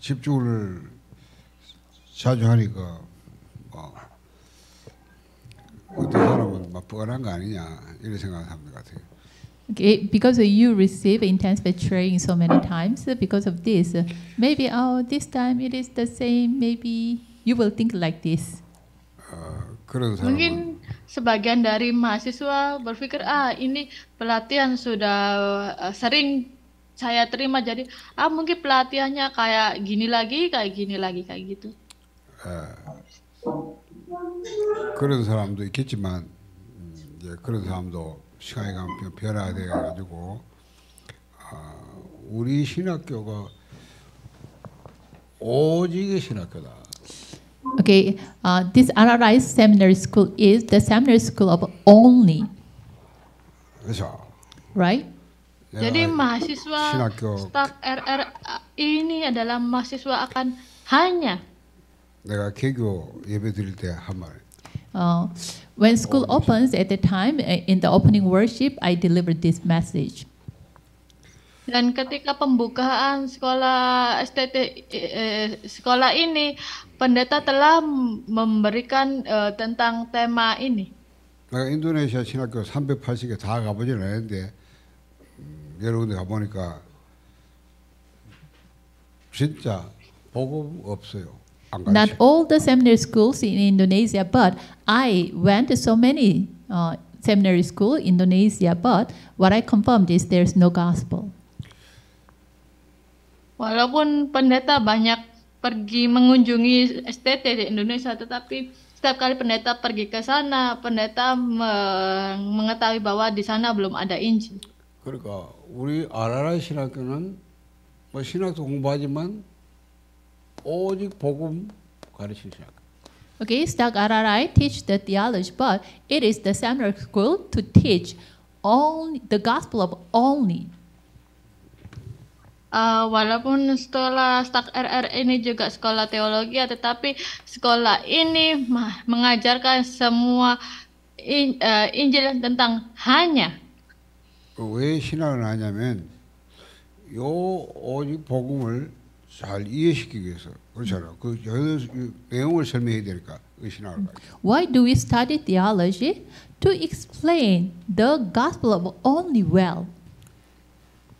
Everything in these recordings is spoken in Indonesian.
집중을 자주 하니까 뭐 어떤 사람은 막 불안한 거 아니냐 이런 생각을 합니다. Okay, because you receive intense betraying so many times, because of this, maybe oh this time it is the same, maybe you will think like this. uh, Mungkin sebagian dari mahasiswa berpikir ah ini pelatihan sudah uh, sering saya terima jadi ah mungkin pelatihannya kayak gini lagi kayak gini lagi kayak gitu. 예. 그런 사람도 있겠지만 이제 그런 사람도 시간이 가면 변화돼 가지고 어, 우리 신학교가 오직의 신학교다. Okay, uh, this r r i Seminary School is the seminary school of only. 그렇죠. Right? Ya, Jadi mahasiswa 신학교, staf RR ini adalah mahasiswa akan hanya 내가 개교 예배 때한 말. when school oh. opens at the time uh, in the opening worship, I delivered this message. Dan ketika pembukaan sekolah STT eh, sekolah ini, pendeta telah memberikan eh, tentang tema ini. 내가 인도네시아 신학교 380개 다 가보지는 않았는데. 여러분들 가보니까 진짜 복음 없어요. Not all the seminary schools in Indonesia, but I went to so many uh, seminary school in Indonesia, but what I confirmed is there's no gospel. Walaupun pendeta banyak pergi mengunjungi STT di Indonesia, tetapi setiap kali pendeta pergi ke sana, pendeta mengetahui bahwa di sana belum ada Injil. 그러니까 우리 아라라 신학교는 뭐 신학도 공부하지만 오직 복음 가르치는 신학. Okay, Stak Ararai teach the theology, but it is the seminary school to teach only the gospel of only. Uh, walaupun sekolah Stak RR ini juga sekolah teologi, ya, tetapi sekolah ini mengajarkan semua in, uh, Injil tentang hanya 왜 신앙을 하냐면 요 오직 복음을 잘 이해시키기 위해서 그렇잖아. 그 내용을 설명해야 될까? 그 신앙을. Why do we study theology? To explain the gospel of only well.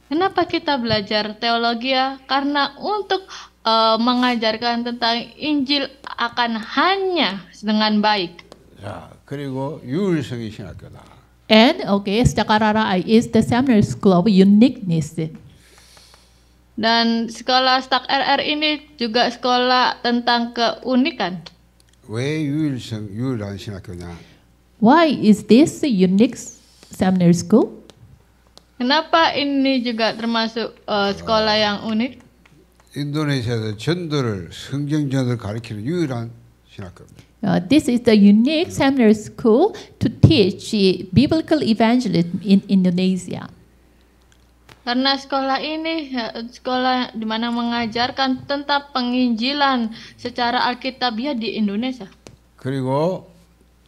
Kenapa kita belajar teologi ya? Karena untuk uh, mengajarkan tentang Injil akan hanya dengan baik. 자, ya, 그리고 유일성이 신학교다. And okay, Stakarara is the school of uniqueness. Dan sekolah Stak RR ini juga sekolah tentang keunikan. Why is this a unique seminary school? Kenapa ini juga termasuk uh, sekolah yang unik? Indonesia 전도를 성경전을 가르치는 유일한 신학교입니다. Uh, this is the unique seminary school to teach biblical evangelism in Indonesia. Karena sekolah ini ya, sekolah di mana mengajarkan tentang penginjilan secara alkitabiah di Indonesia. 그리고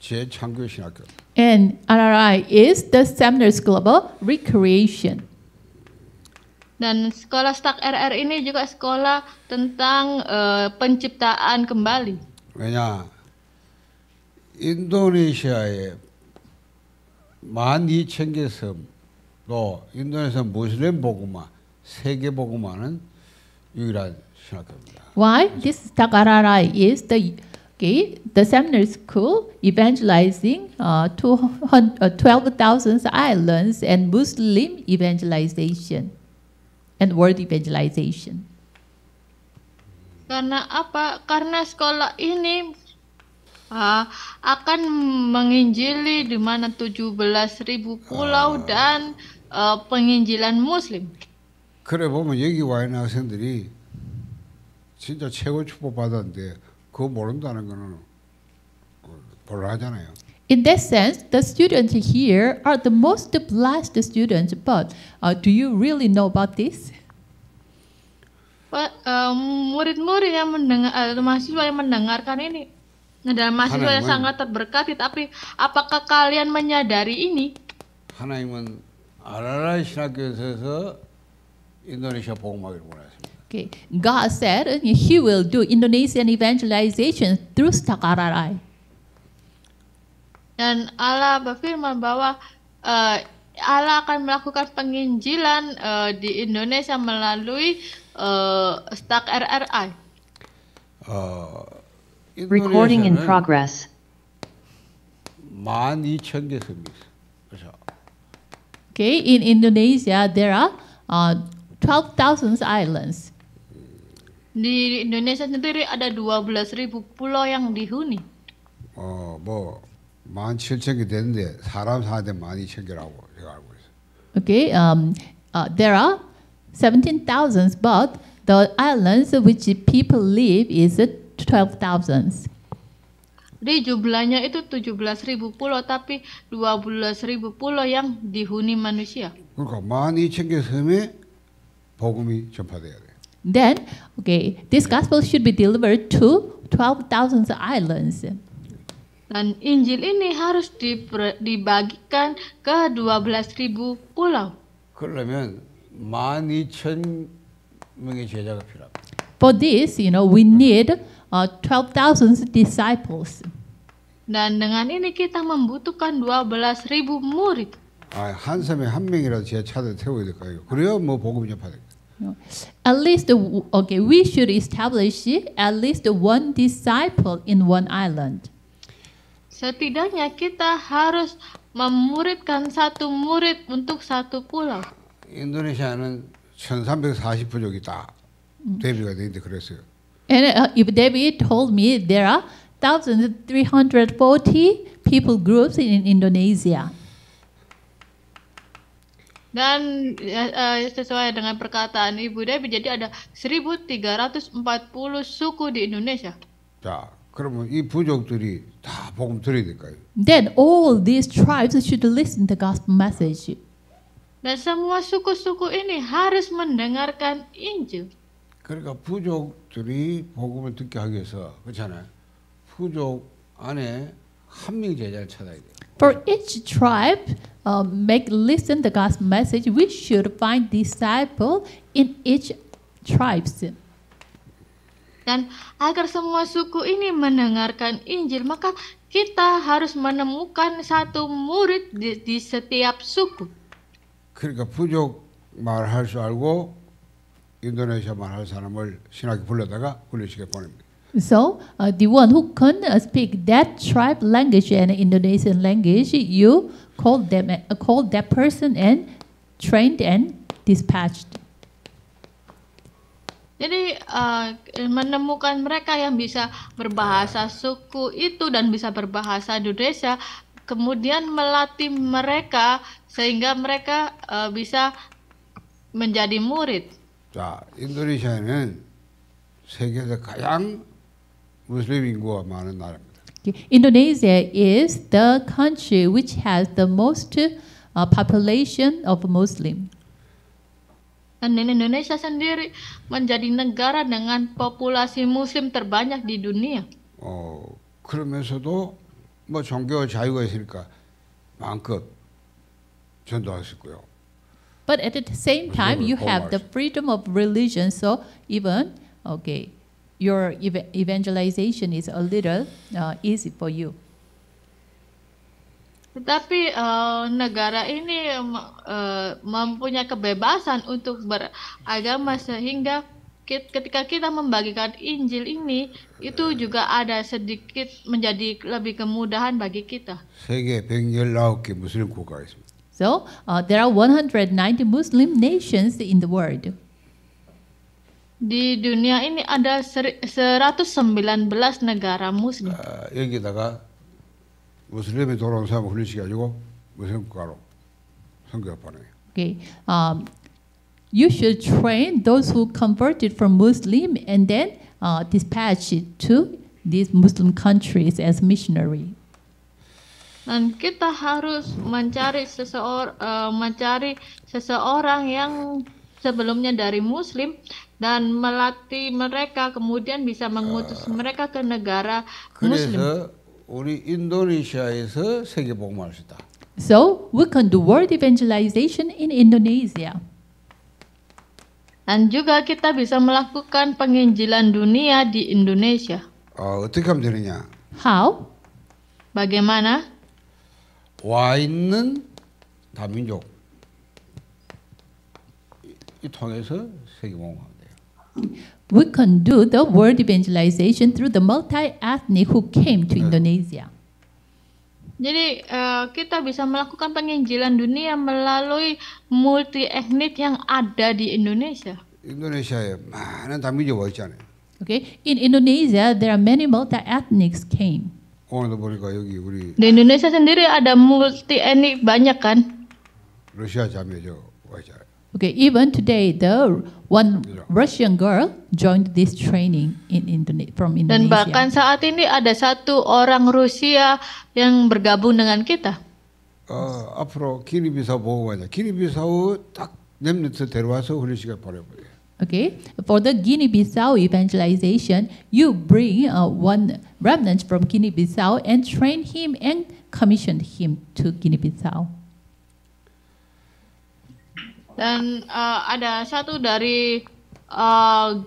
제창교신학교. And RRI is the seminary school about recreation. Dan sekolah stak RR ini juga sekolah tentang uh, penciptaan kembali. 왜냐 인도네시아의 12,000개 섬, 또 인도네시아 무슬림 보그마, 세계 보그마는 유일한 신학교입니다. Why this Takarara is the okay, the seminary school evangelizing uh, 12,000 islands and Muslim evangelization and world evangelization. Karena apa? Karena sekolah ini uh, akan menginjili di mana 17.000 pulau uh, dan uh, penginjilan muslim. 그래 보면 여기 와 있는 학생들이 진짜 최고 축복 받았는데 그거 모른다는 거는 곤란하잖아요. In that sense, the students here are the most blessed students, but uh, do you really know about this? E, murid-murid uh, yang mendengar, uh, mahasiswa yang mendengarkan ini adalah mahasiswa yang sangat terberkati tapi apakah kalian menyadari ini? 하나님은 아라라 신학교에서 인도네시아 복음학을 보냈습니다. Okay. God said he will do Indonesian evangelization through Takararai. Dan Allah berfirman bahwa uh, Allah akan melakukan penginjilan uh, di Indonesia melalui uh, Stak RRI. Uh, Recording in progress. 12,000, 섬이 있어. 그렇죠? Okay, in Indonesia there are uh, 12,000 islands. Di Indonesia sendiri ada 12.000 pulau yang dihuni. 어, 뭐 17,000개 되는데 사람 사는데 12,000개라고 제가 알고 있어요. Okay, um, uh, there are 17,000, but the islands which people live is 12.000. Jadi jumlahnya itu 17.000 pulau tapi 12.000 pulau yang dihuni manusia. 그러니까 섬에 복음이 전파돼야 돼. Then, okay, this gospel should be delivered to 12,000 islands. Dan Injil ini harus dibagikan ke 12.000 pulau. 그러면 12,000명의 제자가 필요합니다. For this, you know, we need 12,000 uh, disciples. Dan dengan ini kita membutuhkan 12.000 murid. 아, 한 사람에 한 명이라도 제 차를 태워야 될 거예요. 그래야 뭐 복음이 전파돼. At least okay, we should establish at least one disciple in one island. Setidaknya kita harus memuridkan satu murid untuk satu pulau. 인도네시아는 1340 부족이다. 대비가 되는데 그랬어요. And uh, if David told me there are 1,340 people groups in Indonesia. Dan uh, sesuai dengan perkataan Ibu Debbie, jadi ada 1.340 suku di Indonesia. Ya, 그러면 이 부족들이 다 복음 들어야 될까요? Then all these tribes should listen to gospel message. Dan semua suku-suku ini harus mendengarkan Injil. 그러니까 부족 가족들이 복음을 듣게 하기 위해서 그렇잖아요. 부족 안에 제자를 찾아야 돼요. For each tribe, uh, make listen the gospel message. We should find disciple in each tribes. Dan agar semua suku ini mendengarkan Injil, maka kita harus menemukan satu murid di, di setiap suku. 그러니까 부족 말할 줄 알고 인도네시아 말할 사람을 신학에 불러다가 훈련시켜 보냅니다. So uh, the one who can uh, speak that tribe language and Indonesian language, you call them uh, call that person and trained and dispatched. Jadi uh, menemukan mereka yang bisa berbahasa suku itu dan bisa berbahasa Indonesia, kemudian melatih mereka sehingga mereka uh, bisa menjadi murid. 자, 인도네시아는 세계에서 가장 무슬림 인구가 많은 나라입니다. Indonesia is the country which has the most uh, population of Muslim. Dan Indonesia sendiri menjadi negara dengan populasi muslim terbanyak di dunia. 어, 그러면서도 뭐 종교 자유가 있으니까 마음껏 전도할 수 있고요. But at the same time, you have the freedom of religion. So even okay, your ev evangelization is a little uh, easy for you. Tetapi uh, negara ini um, uh, mempunyai kebebasan untuk beragama sehingga ketika kita membagikan Injil ini itu juga ada sedikit menjadi lebih kemudahan bagi kita. 세계 119개 무슬림 국가가 있습니다. So uh, there are 190 Muslim nations in the world. Di dunia ini ada 119 negara muslim. 여기다가 무슬림이 돌아온 무슬림 국가로 Okay. Um, you should train those who converted from Muslim and then uh, dispatch it to these Muslim countries as missionary. dan kita harus mencari seseorang uh, eh, mencari seseorang yang sebelumnya dari muslim dan melatih mereka kemudian bisa mengutus ah. mereka ke negara muslim. So, we can do world evangelization in Indonesia. Dan juga kita bisa melakukan penginjilan dunia di Indonesia. Uh, 어떻게 하면 되느냐? How? Bagaimana? 와 있는 다민족 이 통해서 세계 공헌 We can do the world evangelization through the multi-ethnic who came to Indonesia. Jadi uh, kita bisa melakukan penginjilan dunia melalui multi etnik yang ada di Indonesia. Indonesia 인도네시아에 많은 다민족 와 있잖아요. Okay, in Indonesia there are many multi ethnics came. Oh, 보니까 Yogi. Di Indonesia sendiri ada multi etnik banyak kan? 러시아 자매죠. wajar. Okay, even today the one ya. Russian girl joined this training in Indonesia from Indonesia. Dan bahkan saat ini ada satu orang Rusia yang bergabung dengan kita. 어, 앞으로 기니비사 보호관자 기니비사우 딱 냅내서 데려와서 훈련시간 보내보세요. Okay, for the Guinea-Bissau evangelization, you bring uh, one remnant from Guinea-Bissau and train him and commission him to Guinea-Bissau. Dan uh, ada satu dari uh,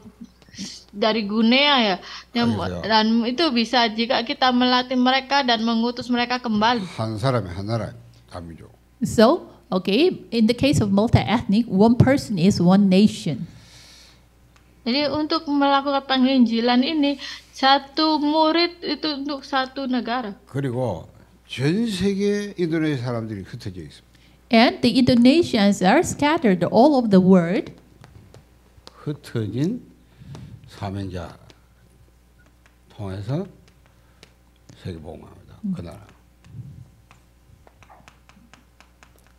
dari Guinea ya, yang, oh, dan itu bisa jika kita melatih mereka dan mengutus mereka kembali. 한 사람이 하나라 담이죠. So, okay, in the case of multi-ethnic, one person is one nation. Jadi untuk melakukan penginjilan ini satu murid itu untuk satu negara. 그리고 전 세계 인도네시아 사람들이 흩어져 있습니다. And the Indonesians are scattered all over the world. 흩어진 사명자 통해서 세계 복음합니다. 그 나라.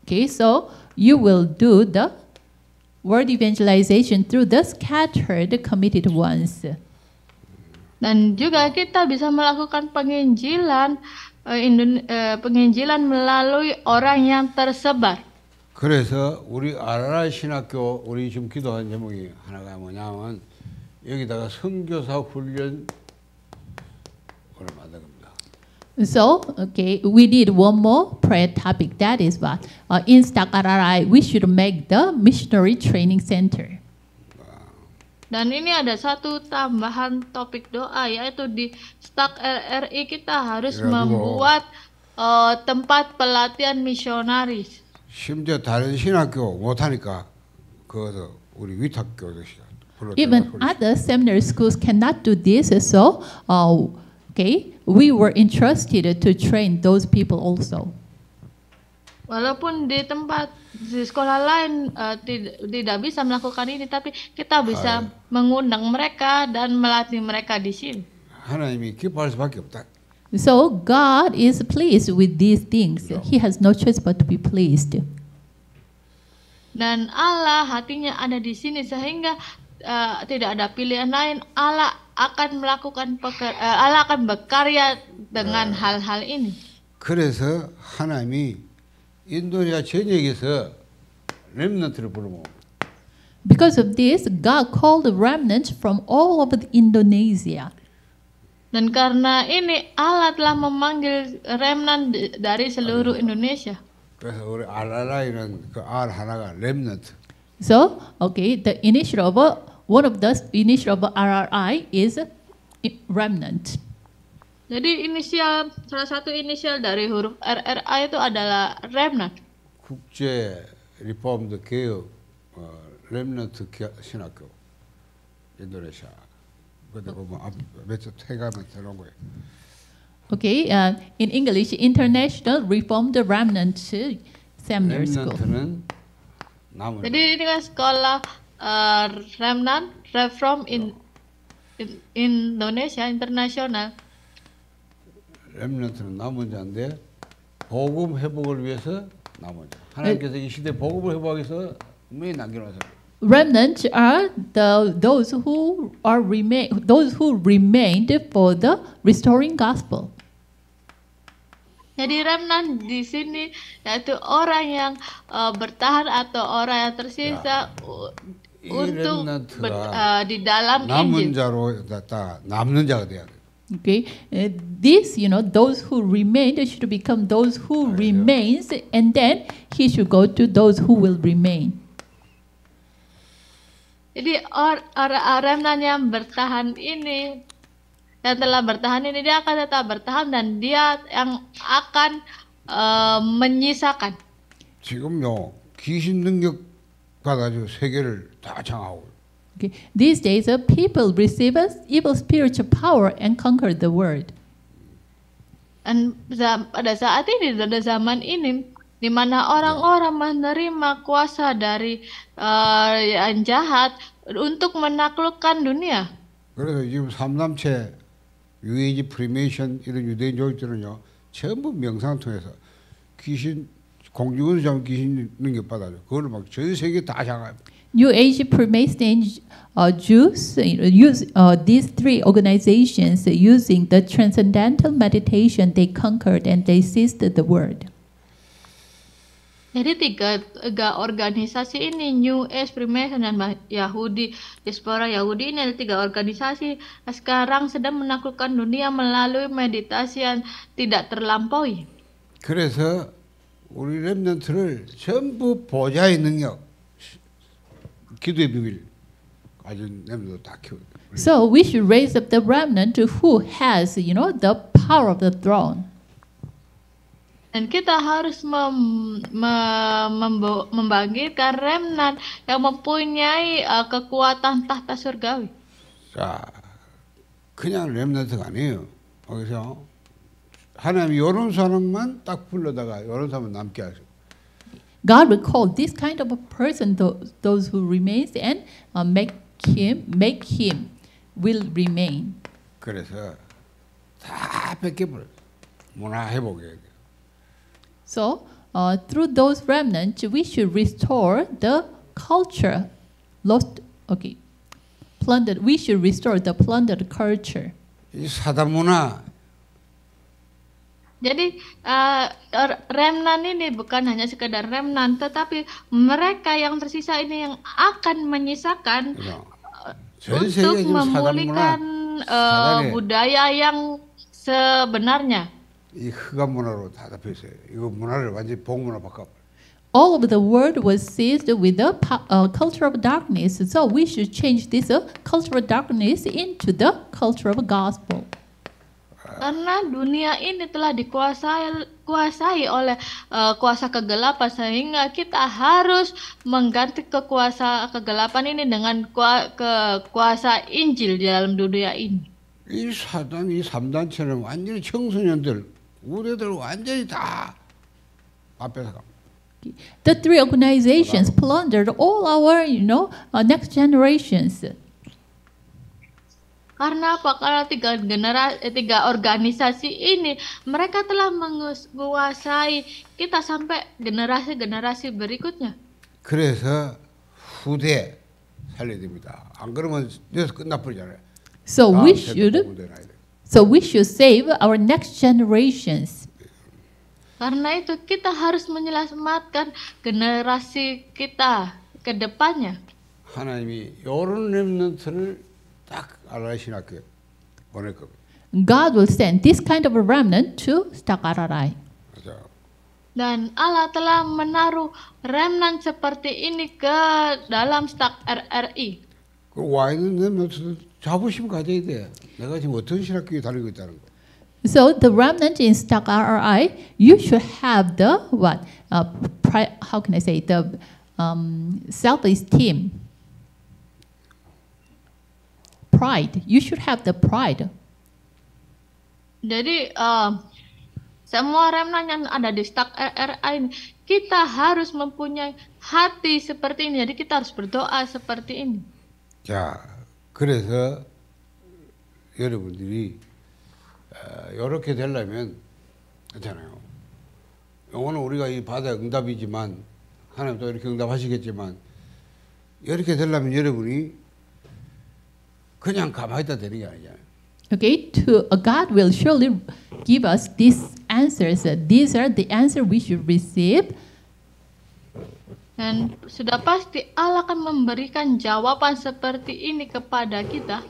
Okay, so you will do the word evangelization through the scattered committed ones. Dan juga kita bisa melakukan penginjilan uh, uh, penginjilan melalui orang yang tersebar. 그래서 우리 아라라 신학교 우리 지금 기도한 제목이 하나가 뭐냐면 여기다가 선교사 훈련 So, okay, we did one more prayer topic. That is what uh, in Stakararai we should make the missionary training center. Dan ini ada satu tambahan topik doa yaitu di Stak RRI kita harus yeah, membuat uh, tempat pelatihan misionaris. 심지어 다른 신학교 못 하니까 우리 위탁교도 시작. Even other seminary schools cannot do this, so uh, okay we were entrusted to train those people also. Walaupun di tempat di sekolah lain uh, tid tidak bisa melakukan ini, tapi kita bisa mengundang mereka dan melatih mereka di sini. So God is pleased with these things. He has no choice but to be pleased. Dan Allah hatinya ada di sini sehingga uh, tidak ada pilihan lain. Allah akan melakukan peker, eh, Allah akan berkarya dengan nah. hal-hal ini. 그래서 하나님이 인도네시아 전역에서 렘넌트를 부르고 Because of this, God called the remnant from all over the Indonesia. Dan karena ini Allah telah memanggil remnant dari seluruh Indonesia. 그래서 우리 알알라이는 그알 하나가 렘넌트. So, okay, the initial of One of the initial of RRI is remnant. Jadi inisial salah satu inisial dari huruf RRI itu adalah remnant. 국제 리폼드 개혁 어, 렘넌트 신학교 인도네시아. 근데 그뭐 몇주 퇴가면 들어온 거예요. Okay, uh, in English, International Reformed Remnant Seminary School. 렘넌트는 Jadi ini kan sekolah uh, eh, Remnant Reform in, oh. in Indonesia International. 렘넌트는 남은 자인데 복음 회복을 위해서 남은 자. 하나님께서 이 시대 복음을 회복하기 위해서 분명히 남겨놓으셨 Remnant are the those who are remain those who remained for the restoring gospel. Jadi remnant di sini yaitu orang yang uh, bertahan atau orang yang tersisa ya untuk ber, uh, di dalam injil, 자로 다 남는 자가 돼야 돼. Okay, uh, this you know those who remain should become those who remains, and then he should go to those who will remain. Jadi orang-orang yang bertahan ini yang telah bertahan ini dia akan tetap bertahan dan dia yang akan uh, menyisakan. 지금요 귀신 능력 가가지고 세계를 다 장하고. Okay. These days, the uh, people receive evil spiritual power and conquer the world. Dan pada saat ini, pada zaman ini, di mana orang-orang menerima kuasa dari uh, yang jahat untuk menaklukkan dunia. 그래서 지금 삼남체, 유에이지 프리메이션 이런 유대인 조직들은요, 전부 명상 통해서 귀신 귀신 귀신을 받아요. 그걸 막전 세계 다 향한. New Age Freemasons, uh, Jews use uh, these three organizations using the transcendental meditation. They conquered and they seized the world. Jadi tiga, organisasi ini New Age, Freemason dan Yahudi diaspora Yahudi ini ada tiga organisasi sekarang sedang menaklukkan dunia melalui meditasi yang tidak terlampaui. 그래서 우리 랩런트를 전부 보좌의 능력 기도의 비밀 아주 랩런트 다 So we should raise up the remnant who has, you know, the power of the throne. Dan kita harus mem, membangkitkan remnant yang mempunyai uh, kekuatan tahta surgawi. 자, 그냥 렘넌트가 아니에요. 거기서 이런 사람만 딱 불러다가 이런 사람은 남게 God will call this kind of a person those, those who remains and uh, make him make him will remain. 그래서 다 뺏겨버려. 문화 So uh, through those remnants, we should restore the culture lost. Okay, plundered. We should restore the plundered culture. 이 사단 문화 Jadi uh, remnan ini bukan hanya sekedar remnan, tetapi mereka yang tersisa ini yang akan menyisakan no. Ya. Eh, untuk memulihkan uh, eh, ya. budaya yang sebenarnya. All of the world was seized with the uh, culture of darkness, so we should change this uh, culture of darkness into the culture of gospel karena dunia ini telah dikuasai kuasai oleh uh, kuasa kegelapan sehingga kita harus mengganti kekuasaan kegelapan ini dengan kua, kekuasa Injil di dalam dunia ini. Ini The three organizations plundered all our, you know, uh, next generations. Karena apa? Karena tiga generasi, eh, tiga organisasi ini mereka telah menguasai kita sampai generasi-generasi berikutnya. 그래서 후대 살려야 됩니다. 안 그러면 여기서 끝나버리잖아요. So we should So we should save our next generations. Karena itu kita harus menyelamatkan generasi kita ke depannya. 하나님이 요런 렘넌트를 딱 God will send this kind of a remnant to Takararai. Dan Allah telah menaruh remnant seperti ini ke dalam stak RRI. 그 와인은 자부심 가져야 돼. 내가 지금 어떤 So the remnant in Stak RRI, you should have the what? Uh, pri- how can I say the um, self-esteem. pride. You should have the pride. Jadi uh, semua remnan yang ada di stak RRI ini kita harus mempunyai hati seperti ini. Jadi kita harus berdoa seperti ini. 자, ya, 그래서 여러분들이 어, 이렇게 되려면 그렇잖아요. 영어는 우리가 이 받아 응답이지만 하나님도 이렇게 응답하시겠지만 이렇게 되려면 여러분이 그냥 가만히 있다 되는 게 아니잖아요. Okay, to uh, God will surely give us these answers. These are the answer we should receive. Dan sudah pasti Allah akan memberikan jawaban seperti ini kepada kita.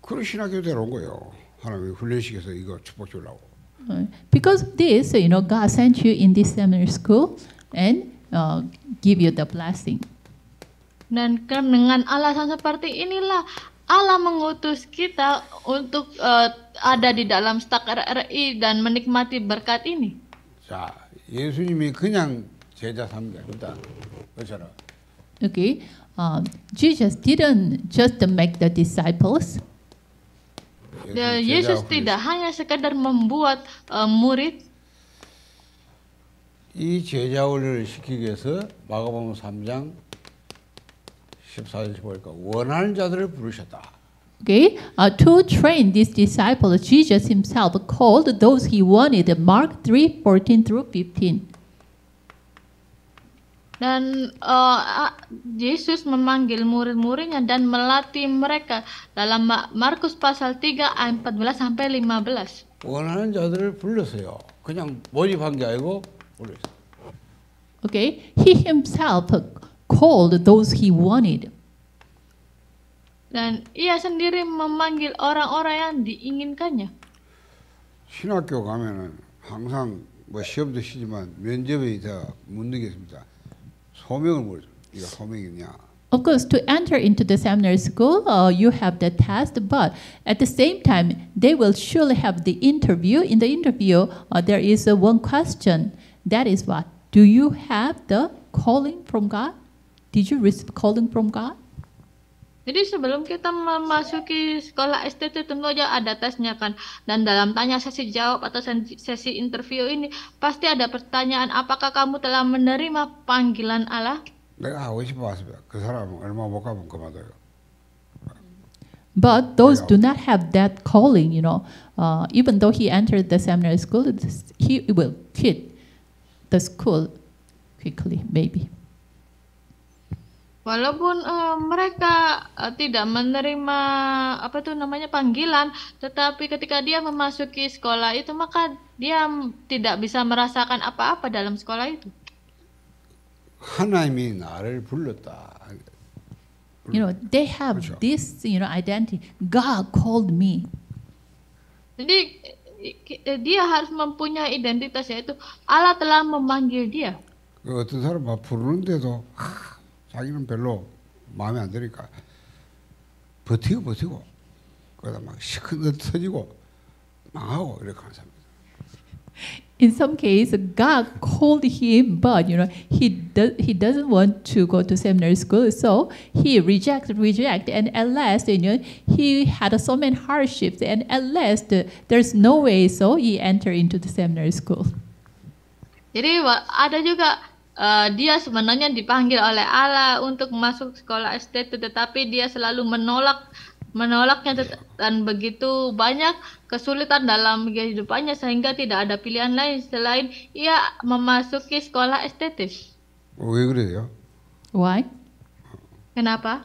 그런 신학교 데려온 거예요. 하나님이 훈련시켜서 이거 축복 주려고. Uh, because this, you know, God sent you in this seminary school and uh, give you the blessing. Dan kan dengan alasan seperti inilah Allah mengutus kita untuk uh, ada di dalam stak RRI dan menikmati berkat ini. 자, 예수님이 그냥 제자 삼게 했다. 그렇잖아. Okay. Uh, Jesus didn't just make the disciples. Yesus tidak hanya sekadar membuat uh, murid. 이 제자훈련을 시키기 위해서 마가복음 3장 14절 15절까 원하는 자들을 부르셨다. Okay, uh, to train these disciples, Jesus himself called those he wanted. Mark 3, 14 through 15. Dan uh, Yesus memanggil murid-muridnya dan melatih mereka dalam Markus pasal 3 ayat 14 sampai 15. 원하는 자들을 불렀어요. 그냥 몰입한 게 아니고 불렀어요. Okay, he himself called those he wanted. Dan ia sendiri memanggil orang-orang yang diinginkannya. 신학교 가면은 항상 뭐 시험도 시지만 면접에 다 묻는 게 있습니다. 소명을 뭘 이거 소명이냐? Of course, to enter into the seminary school, uh, you have the test, but at the same time, they will surely have the interview. In the interview, uh, there is uh, one question. That is what? Do you have the calling from God? Did you receive calling from God? Jadi sebelum kita memasuki sekolah STT tentu aja ada tesnya kan. Dan dalam tanya sesi jawab atau sesi interview ini pasti ada pertanyaan apakah kamu telah menerima panggilan Allah? Nah, ah, But those do not have that calling, you know. Uh, even though he entered the seminary school, he will quit the school quickly, maybe. Walaupun uh, mereka uh, tidak menerima apa tuh namanya panggilan, tetapi ketika dia memasuki sekolah itu maka dia tidak bisa merasakan apa-apa dalam sekolah itu. Hanaimi 나를 불렀다. You know, they have this, you know, identity. God called me. Jadi e, dia harus mempunyai identitas yaitu Allah telah memanggil dia. 어떤 사람 막 부르는데도 자기는 별로 마음에 안 버티고 버티고 그러다 막 시큰둥 터지고 망하고 이렇게 하는 사람입니다. In some case, God called him, but you know he do, he doesn't want to go to seminary school, so he rejected, reject, and at last you know he had so many hardships, and at last uh, there's no way, so he entered into the seminary school. Jadi ada juga Uh, dia sebenarnya dipanggil oleh Allah untuk masuk sekolah SD itu, tetapi dia selalu menolak menolaknya iya. dan begitu banyak kesulitan dalam kehidupannya sehingga tidak ada pilihan lain selain ia memasuki sekolah estetis. Oh, iya ya. Why? Kenapa?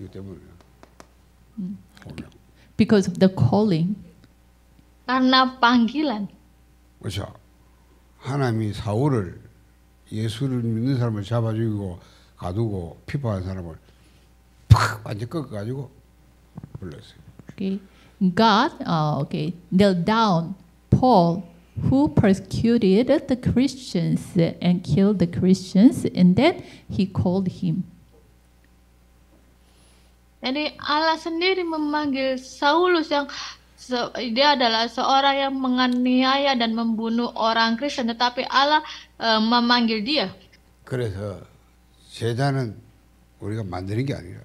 Ya. Hmm. Oh, ya. Because of the calling. Karena panggilan. 하나님이 사울을 예수를 믿는 사람을 잡아 죽이고 가두고 피파한 사람을 팍 완전 꺾어가지고 불렀어요. Okay. God, uh, okay, knelt down Paul, who persecuted the Christians and killed the Christians, and then he called him. Jadi Allah sendiri memanggil Saulus yang Se dia adalah seorang yang menganiaya dan membunuh orang Kristen, tetapi Allah uh, memanggil dia. 그래서 제자는 우리가 만드는 게 아니라.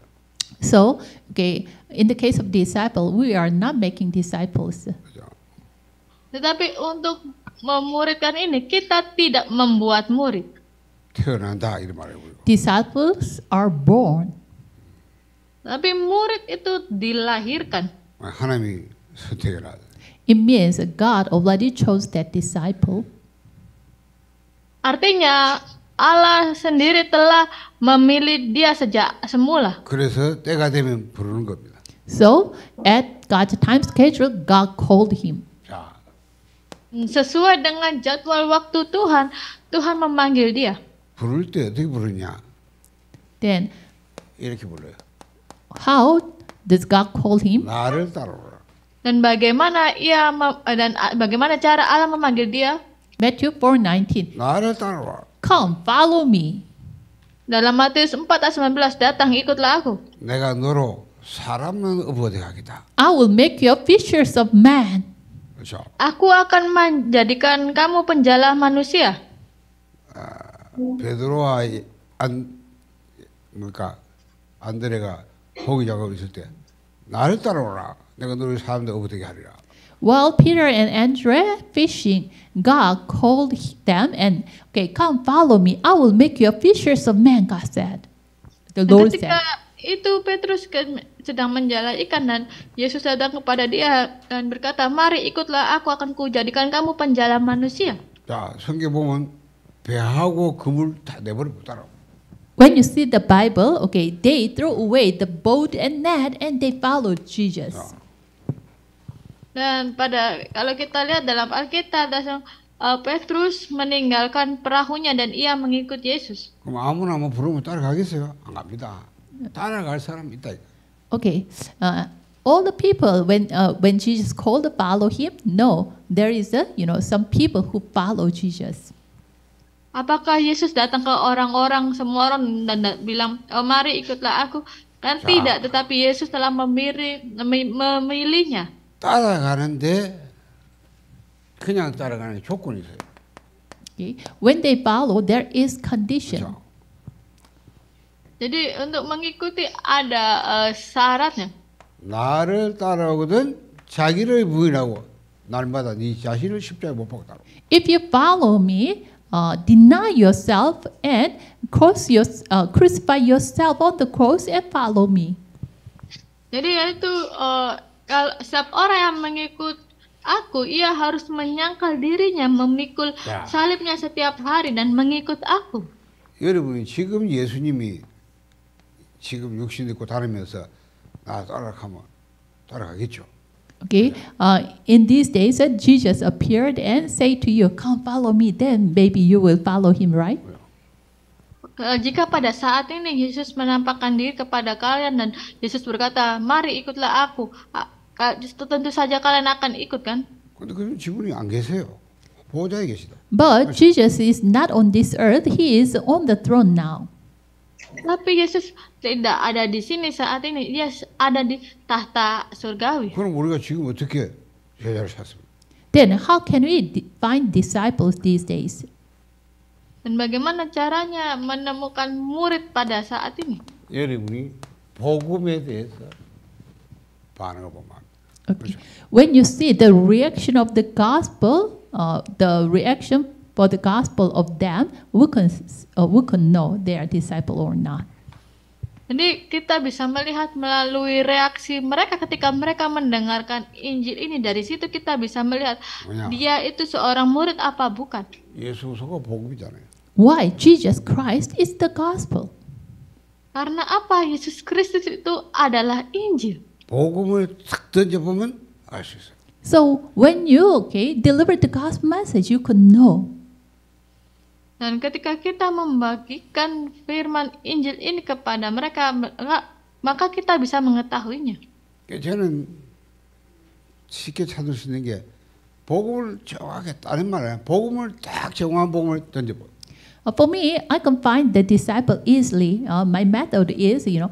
So, okay, in the case of disciple, we are not making disciples. 그렇죠. Tetapi untuk memuridkan ini kita tidak membuat murid. 태어난다 이런 말을 Disciples are born. Tapi murid itu dilahirkan. 하나님이 It means God already chose that disciple. Artinya Allah sendiri telah memilih dia sejak semula. 그래서 때가 되면 부르는 겁니다. So at God's time schedule, God called him. 자. Hmm, sesuai dengan jadwal waktu Tuhan, Tuhan memanggil dia. 부를 때 어떻게 부르냐? Then 이렇게 불러요. How does God call him? 나를 따르라 dan bagaimana ia dan bagaimana cara Allah memanggil dia? Matthew 4:19. Come, follow me. Dalam Matius 4 ayat 19 datang ikutlah aku. 내가 너로 사람을 어부하겠다. I will make you fishers of men. 그렇죠. Aku akan menjadikan kamu penjala manusia. 베드로와 안 그러니까 안드레가 고기 작업 있을 때 나를 따라오라. 내가 너를 사람들 어부되게 하리라. While Peter and Andrew fishing, God called them and okay, come follow me. I will make you a fishers of men. God said. The Lord Ketika itu Petrus sedang menjala ikan dan Yesus datang kepada dia dan berkata, "Mari ikutlah aku akan kujadikan kamu penjala manusia." 자, 성경 보면 배하고 그물 다 내버려 When you see the Bible, okay, they throw away the boat and net and they followed Jesus. 자. Dan pada kalau kita lihat dalam Alkitab langsung uh, eh, Petrus meninggalkan perahunya dan ia mengikut Yesus. Ya? Okay, uh, all the people when uh, when Jesus called to follow him, no, there is a you know some people who follow Jesus. Apakah Yesus datang ke orang-orang semua orang dan bilang, oh, mari ikutlah aku? Kan tidak, tetapi Yesus telah memilih, memilihnya. 따라가는데 그냥 따라가는 조건이 있어요. Okay. When they follow, there is condition. 그렇죠. Jadi untuk mengikuti ada uh, syaratnya. 나를 따라오거든 자기를 부인하고 날마다 네 자신을 십자에 못 박다로. If you follow me, uh, deny yourself and cross your, uh, crucify yourself on the cross and follow me. Jadi itu uh, kalau setiap orang yang mengikut aku ia harus menyangkal dirinya memikul ya. salibnya setiap hari dan mengikut aku. 여러분이 지금 예수님이 지금 육신 입고 다니면서 나 따라가면 따라가겠죠. Okay, uh, in these days that uh, Jesus appeared and say to you, "Come follow me," then maybe you will follow him, right? Jika pada saat ini Yesus menampakkan diri kepada kalian dan Yesus berkata, "Mari ikutlah aku," justru tentu saja kalian akan ikut kan? But Jesus is not on this earth, he is on the throne now. Tapi Yesus tidak ada di sini saat ini. Dia ada di tahta surgawi. 그럼 우리가 지금 어떻게 제자를 찾습니까? Then how can we find disciples these days? Dan bagaimana caranya menemukan murid pada saat ini? 여러분이 복음에 대해서 반응을 보면 Okay. When you see the reaction of the gospel, uh, the reaction for the gospel of them, we can, uh, we can know they are disciple or not. Jadi kita bisa melihat melalui reaksi mereka ketika mereka mendengarkan Injil ini dari situ kita bisa melihat 왜냐? dia itu seorang murid apa bukan. 예수가 복음이잖아요. Ya? Why Jesus Christ is the gospel? Karena apa Yesus Kristus itu adalah Injil. 복음을 탁 던져 알수 있어요. So when you okay deliver the gospel message, you could know. Dan ketika kita membagikan firman Injil ini kepada mereka, maka kita bisa mengetahuinya. 저는 쉽게 찾을 수 있는 게 복음을 정확하게 다른 말에 복음을 딱 정확한 복음을 보. Uh, for me, I can find the disciple easily. Uh, my method is, you know,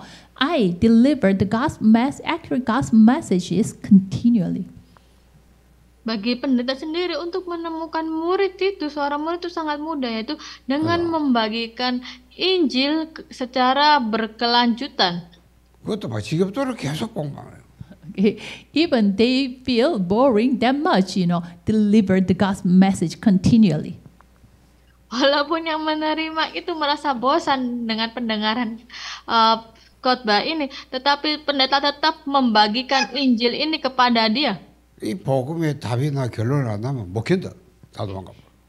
I deliver the gospel mess, accurate gospel messages continually. Bagi pendeta sendiri untuk menemukan murid itu, seorang murid itu sangat mudah yaitu dengan uh, membagikan Injil secara berkelanjutan. Even they feel boring that much, you know, deliver the God's message continually. Walaupun yang menerima itu merasa bosan dengan pendengaran uh, khotbah ini, tetapi pendeta tetap membagikan Injil ini kepada dia.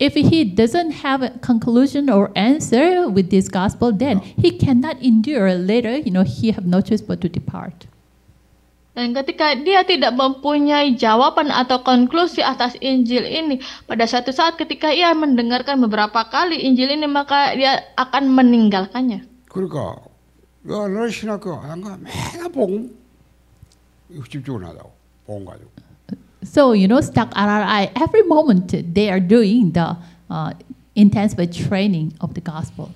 If he doesn't have a conclusion or answer with this gospel, then he cannot endure. Later, you know, he have no choice but to depart. Dan ketika dia tidak mempunyai jawaban atau konklusi atas Injil ini, pada satu saat ketika ia mendengarkan beberapa kali Injil ini, maka dia akan meninggalkannya. 그러니까 러시나 그 한가 맨날 봉 집중을 하다고 봉 가지고. So you know, stuck RRI every moment they are doing the uh, intense training of the gospel.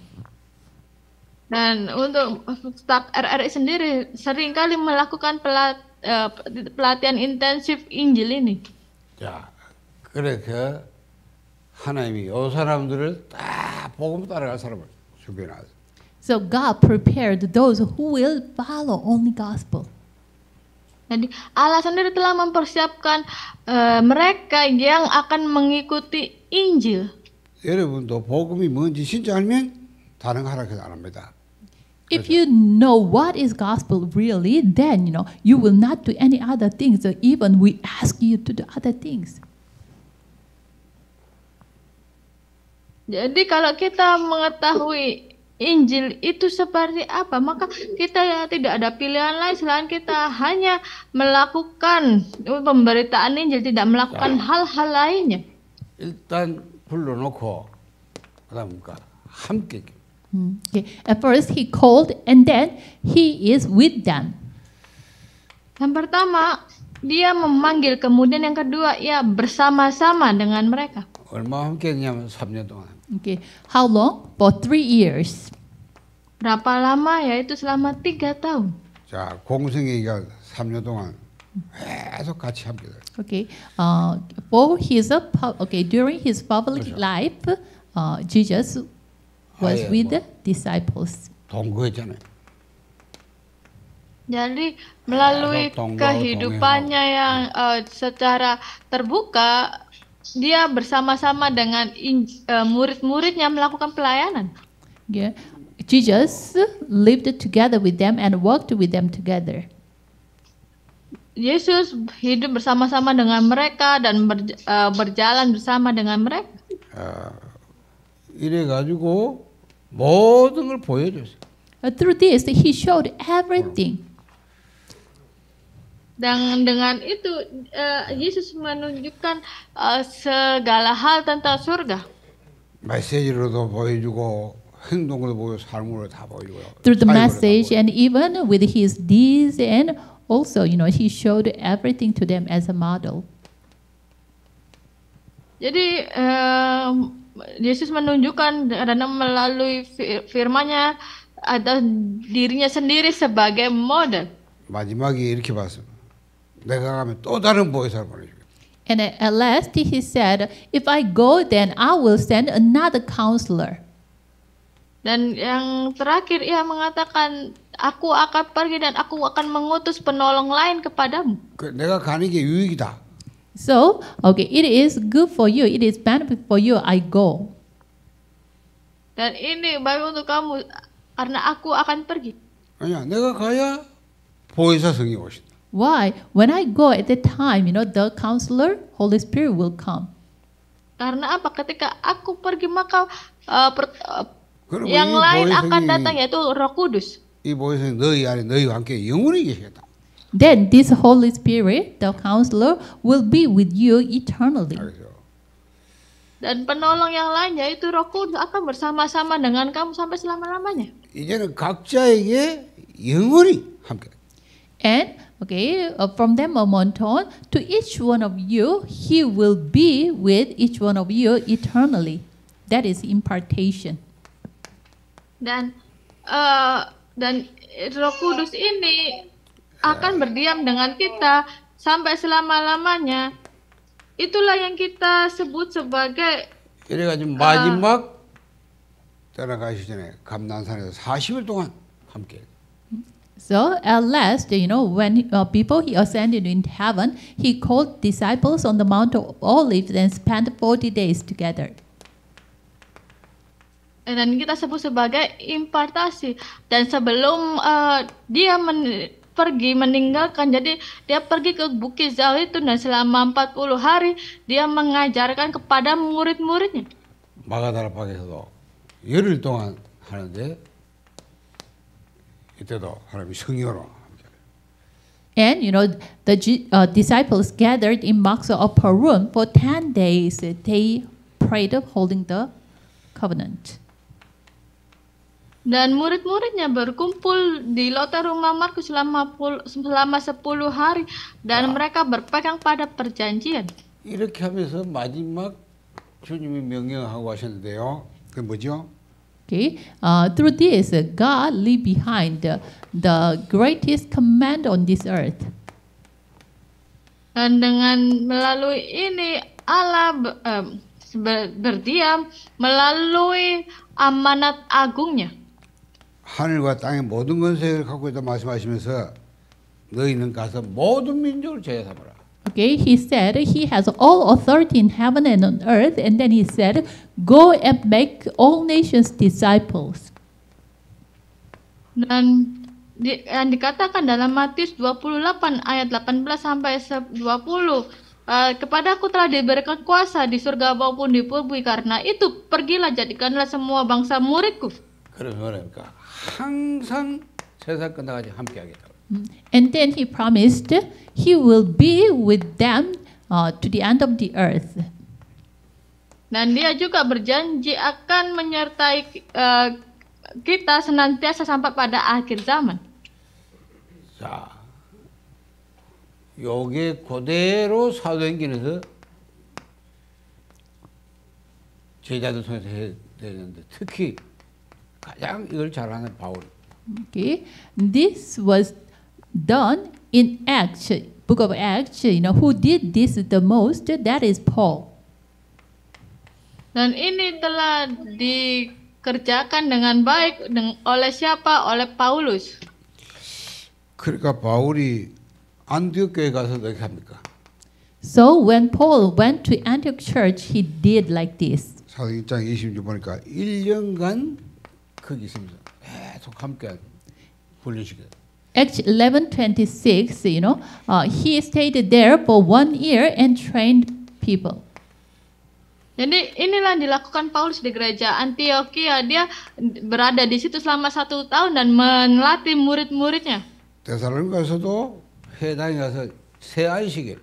Dan untuk staf RRI sendiri seringkali melakukan pelat, uh, pelatihan intensif Injil ini. 자, 그렇게 하나님이 이 사람들을 다 복음 따라갈 사람을 준비해놨어요. So God prepared those who will follow only gospel. Jadi Allah sendiri telah mempersiapkan uh, mereka yang akan mengikuti Injil. 여러분도 복음이 뭔지 진짜 알면 다른 하락을 안 합니다. If you know what is gospel really, then you know you will not do any other things. So even we ask you to do other things. Jadi kalau kita mengetahui Injil itu seperti apa maka kita ya tidak ada pilihan lain selain kita hanya melakukan pemberitaan Injil tidak melakukan ya. hal-hal lainnya. 일단 불러놓고 noko 함께. Hmm, okay. At first he called and then he is with them. Yang pertama dia memanggil kemudian yang kedua ia bersama-sama dengan mereka. 얼마 3년 동안. Okay. How long? For three years. berapa lama ya? Itu selama tiga tahun. 자, 공승이가 3년 동안 계속 같이 Okay, uh, for his okay during his public 그렇죠. life, uh, Jesus was 아예, with 뭐, the disciples. 동거했잖아요. Jadi melalui kehidupannya yang uh, secara terbuka dia bersama-sama dengan uh, murid-muridnya melakukan pelayanan. Yeah. Jesus lived together with them and worked with them together. Yesus hidup bersama-sama dengan mereka dan ber, uh, eh, berjalan bersama dengan mereka. Uh, ah, 이래 가지고 모든 걸 보여줬어요. Uh, through this, he showed everything. Uh dan dengan itu uh, Yesus menunjukkan uh, segala hal tentang surga. Through the message and even with his deeds and also you know he showed everything to them as a model. Jadi eh, Yesus menunjukkan karena melalui firman-Nya ada dirinya sendiri sebagai model. 마지막에 이렇게 봤습니다. 내가 가면 또 다른 보혜사를 보내주겠다. And at last he said, if I go then I will send another counselor. Dan yang terakhir ia mengatakan, aku akan pergi dan aku akan mengutus penolong lain kepadamu. 내가 가는 게 유익이다. So, okay, it is good for you. It is benefit for you. I go. Dan ini baik untuk kamu karena aku akan pergi. 아니야, 내가 가야 보혜사 성이 오신다. Why? When I go at the time, you know, the counselor, Holy Spirit will come. Karena apa? Ketika aku pergi maka uh, per, uh, yang lain akan datang yaitu Roh Kudus. 너희 안에 함께 영원히 계시겠다. Then this Holy Spirit, the counselor, will be with you eternally. Dan penolong yang lain yaitu Roh Kudus akan bersama-sama dengan kamu sampai selama-lamanya. 이제는 각자에게 영원히 함께. And okay, uh, from them a mountain, to each one of you, he will be with each one of you eternally. That is impartation. Dan uh, dan Roh Kudus ini akan ya. berdiam dengan kita sampai selama-lamanya. Itulah yang kita sebut sebagai 그래가지고 kan 마지막 떠나가시기 전에 감난산에서 40일 동안 So at last, you know, when uh, before he ascended in heaven, he called disciples on the Mount of Olives and spent 40 days together. Dan kita sebut sebagai impartasi. Dan sebelum uh, dia men pergi meninggalkan, jadi dia pergi ke Bukit Zaitun dan selama 40 hari dia mengajarkan kepada murid-muridnya. 마가다라 밖에서도 열흘 동안 하는데 이때도 하나님이 성령으로 And you know the uh, disciples gathered in Mark's upper room for 10 days. They prayed holding the covenant. Dan murid-muridnya berkumpul di loter rumah Markus selama, selama 10 hari dan nah. mereka berpegang pada perjanjian. 이렇게 하면서 마지막 주님이 명령하고 하셨는데요. 그 뭐죠? Okay, uh, through this, uh, God leave behind uh, the greatest command on this earth. Dan dengan melalui ini Allah um, berdiam melalui amanat agungnya. 하늘과 땅의 모든 권세를 갖고 있다 말씀하시면서 너희는 가서 모든 민족을 제사하라. Okay, he said he has all authority in heaven and on earth, and then he said, Go and make all nations disciples. Dan di, yang dikatakan dalam Matius 28 ayat 18 sampai 20 uh, eh, kepada aku telah diberikan kuasa di surga maupun di bumi karena itu pergilah jadikanlah semua bangsa muridku. 그러면 그러니까 항상 세상 끝나가지 함께하겠다. And then he promised he will be with them uh, to the end of the earth. Dan dia juga berjanji akan menyertai uh, kita senantiasa sampai pada akhir zaman. 자, 요게 그대로 사도행전에서 제자들 통해서 해야 되는데 특히 가장 이걸 잘하는 바울. Okay, this was done in Acts, book of Acts, you know, who did this the most, that is Paul. Dan ini telah dikerjakan dengan baik oleh siapa? Oleh Paulus. 그러니까 바울이 안디옥 교회 가서 어떻게 합니까? So when Paul went to Antioch church, he did like this. 사도행전 26장 보니까 1년간 거기 있으면서 계속 함께 훈련시켜요. Acts 11:26, you know, uh, he stayed there for one year and trained people. Jadi inilah yang dilakukan Paulus di gereja Antioquia. Dia berada di situ selama satu tahun dan melatih murid-muridnya. 데살로니가서도 회당에 가서 새 안식일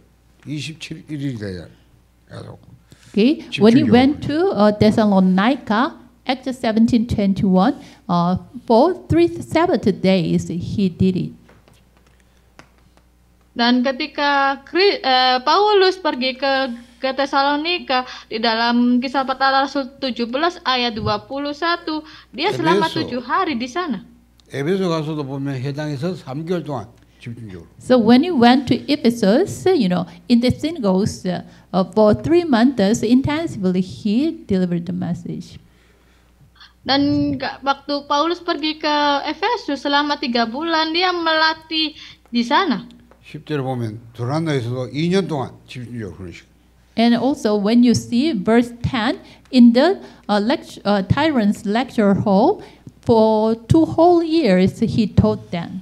27일이 되잖아요. Okay, when he went to uh, Thessalonica, Acts 17, 21, uh, for three Sabbath days he did it. Dan ketika uh, Paulus pergi ke ke Tesalonika di dalam kisah petala Rasul 17 ayat 21 dia selama tujuh hari di sana. 에베소 가서도 보면 회당에서 3개월 동안 집중적으로. So when he went to Ephesus, you know, in the synagogues uh, for three months intensively he delivered the message. Dan gak, waktu Paulus pergi ke Efesus selama tiga bulan dia melatih di sana. 십절에 보면 두란다에서도 2년 동안 집중적으로 훈련시켜. And also when you see verse 10 in the uh, lecture, uh, tyrant's lecture hall for two whole years he taught them.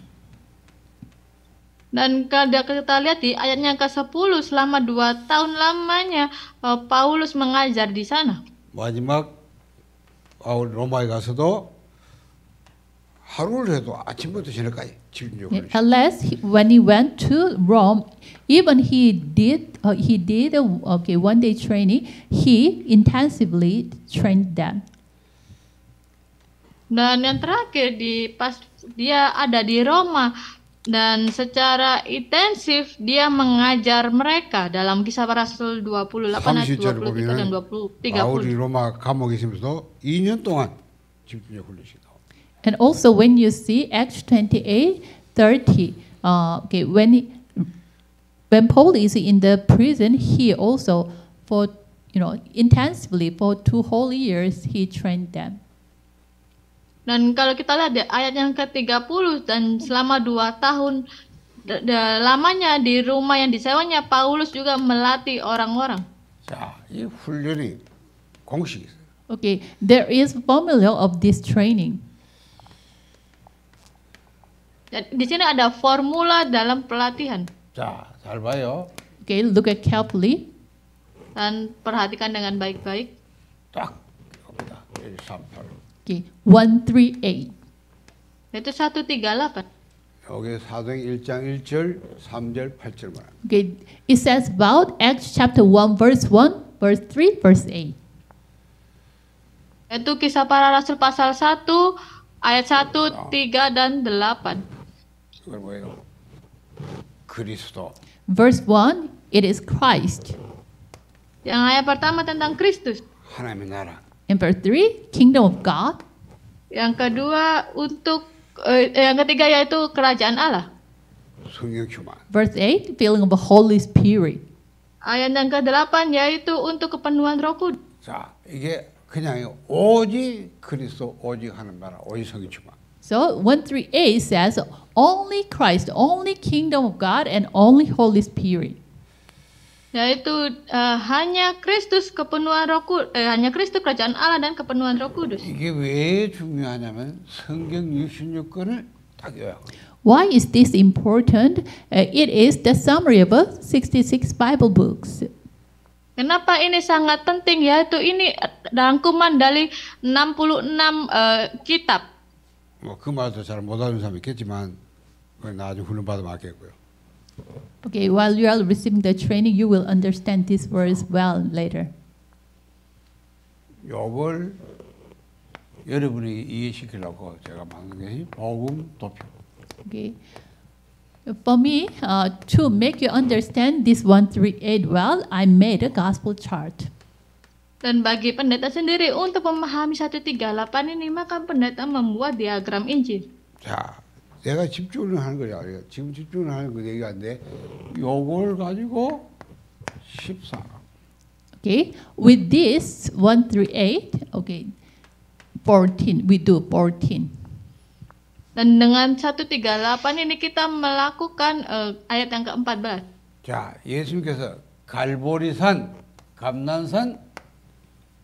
Dan kalau kita lihat di ayatnya ke-10 selama dua tahun lamanya uh, Paulus mengajar di sana. 마지막 로마에 가서도 하루를 해도 아침부터 저녁까지 집중적으로. Unless he, when he went to Rome, even he did uh, he did a, uh, okay one day training. He intensively trained them. Dan yang terakhir di pas dia ada di Roma, dan secara intensif dia mengajar mereka dalam kisah para rasul 28 ayat 23 dan 20 30. 로마 감옥에 있으면서 2년 동안 집중에 훈련시켜. And also when you see Acts 28 30 uh, okay when when Paul is in the prison he also for you know intensively for two whole years he trained them. Dan kalau kita lihat di ayat yang ke-30 dan selama dua tahun lamanya di rumah yang disewanya Paulus juga melatih orang-orang. Oke, Okay, there is formula of this training. Di sini ada formula dalam pelatihan. Oke, Okay, look at carefully. Dan perhatikan dengan baik-baik. Tak, -baik. Oke, okay. 138. Itu 138. Oke, 1장 1절, 3절, 8절 Okay, it says about Acts chapter 1 verse 1, verse 3, verse 8. Itu kisah para rasul pasal 1 ayat 1, 3 ah. dan 8. Verse 1, it is Christ. Yang ayat pertama tentang Kristus. 하나님의 나라. Number three, kingdom of God. Yang kedua untuk uh, yang ketiga yaitu kerajaan Allah. Verse 8, feeling of the Holy Spirit. Ayat yang ke-8 yaitu untuk kepenuhan Roh Kudus. 자, 이게 그냥 오직 그리스도 오직 하는 바라 오직 성령 충만. So 138 says only Christ, only kingdom of God and only Holy Spirit yaitu uh, hanya Kristus kepenuhan Roh Kudus eh, hanya Kristus kerajaan Allah dan kepenuhan Roh Kudus. Ini 왜 성경 66권을 딱 Why is this important? Uh, it is the summary of 66 Bible books. Kenapa ini sangat penting yaitu ini rangkuman dari 66 uh, eh, kitab. 뭐그 말도 잘 못하는 사람 있겠지만 나중에 훈련받으면 알겠고요. Okay, while you are receiving the training, you will understand these words well later. 요걸 여러분이 이해시키려고 제가 만든 게 복음 도표. Okay. For me, uh, to make you understand this 138 well, I made a gospel chart. Dan bagi pendeta sendiri untuk memahami 138 ini maka pendeta membuat diagram Injil. 자, 내가 집중을 하는 거야. 지금 집중을 하는 거 얘기가 안 돼. 요걸 가지고 14. Okay. With this 1 through 8. Okay. 14. We do 14. Dan dengan 138 ini kita melakukan uh, ayat yang ke-14. 자, 예수님께서 갈보리산, 감난산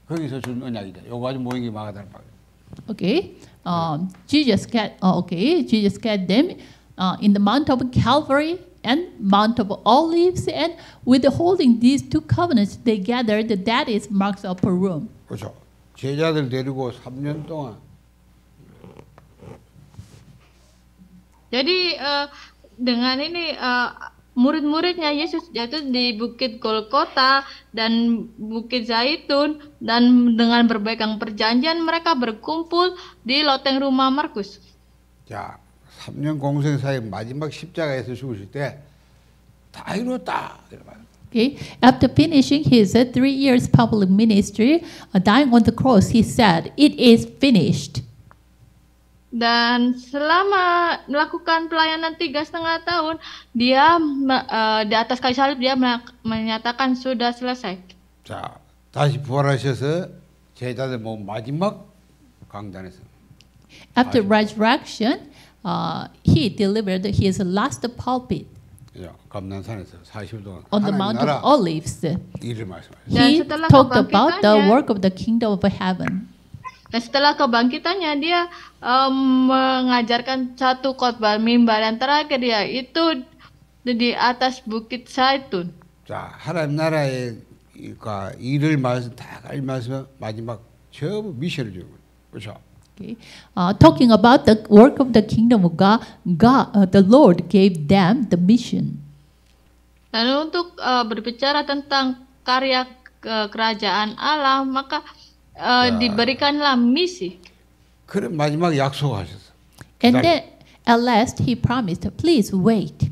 거기서 준 언약이다. 요거 가지고 모인 게 마가다는 바. 오케이. Okay. Uh, Jesus get oh, uh, okay, Jesus get them uh, in the Mount of Calvary and Mount of Olives, and with holding these two covenants, they gathered. That is Mark's upper room. 그렇죠. 제자들 데리고 3년 동안. Jadi uh, dengan ini murid-muridnya Yesus jatuh di bukit Golgota dan bukit Zaitun dan dengan berpegang perjanjian mereka berkumpul di loteng rumah Markus. Ya, 3년 사이 마지막 십자가에서 죽으실 때다 Okay. After finishing his uh, three years public ministry, uh, dying on the cross, he said, "It is finished." dan selama melakukan pelayanan tiga setengah tahun dia uh, di atas kayu salib dia menyatakan sudah selesai. 자, 다시 부활하셔서 제자들 몸 마지막 강단에서. After resurrection, uh, he delivered his last pulpit. 감난산에서 40일 동안 on the Mount of Olives. 일을 말씀하셨어요. He talked about the work of the kingdom of heaven. Nah setelah kebangkitannya dia um, mengajarkan satu khotbah mimbar yang terakhir dia itu di atas bukit Saitun. 자 하나님 나라의 그러니까 일을 말씀 다 말씀 마지막 전부 미션을 주고 그렇죠. Okay. Uh, talking about the work of the kingdom of God, God uh, the Lord gave them the mission. Dan untuk uh, berbicara tentang karya uh, kerajaan Allah, maka uh, diberikanlah misi. 그래 마지막 약속하셨어. And then at last he promised, please wait.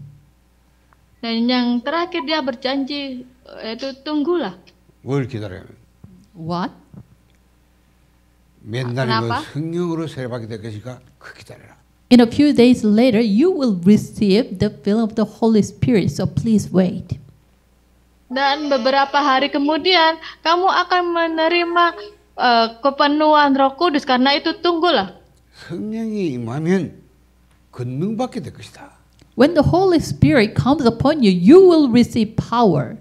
Dan yang terakhir dia berjanji eh, itu tunggulah. 뭘 기다려요? What? 맨날 이거 성령으로 세례받게 될 것이니까 그 기다려라. In a few days later, you will receive the fill of the Holy Spirit, so please wait. Dan beberapa hari kemudian, kamu akan menerima uh, kepenuhan Roh Kudus karena itu tunggulah. When the Holy Spirit comes upon you, you will receive power.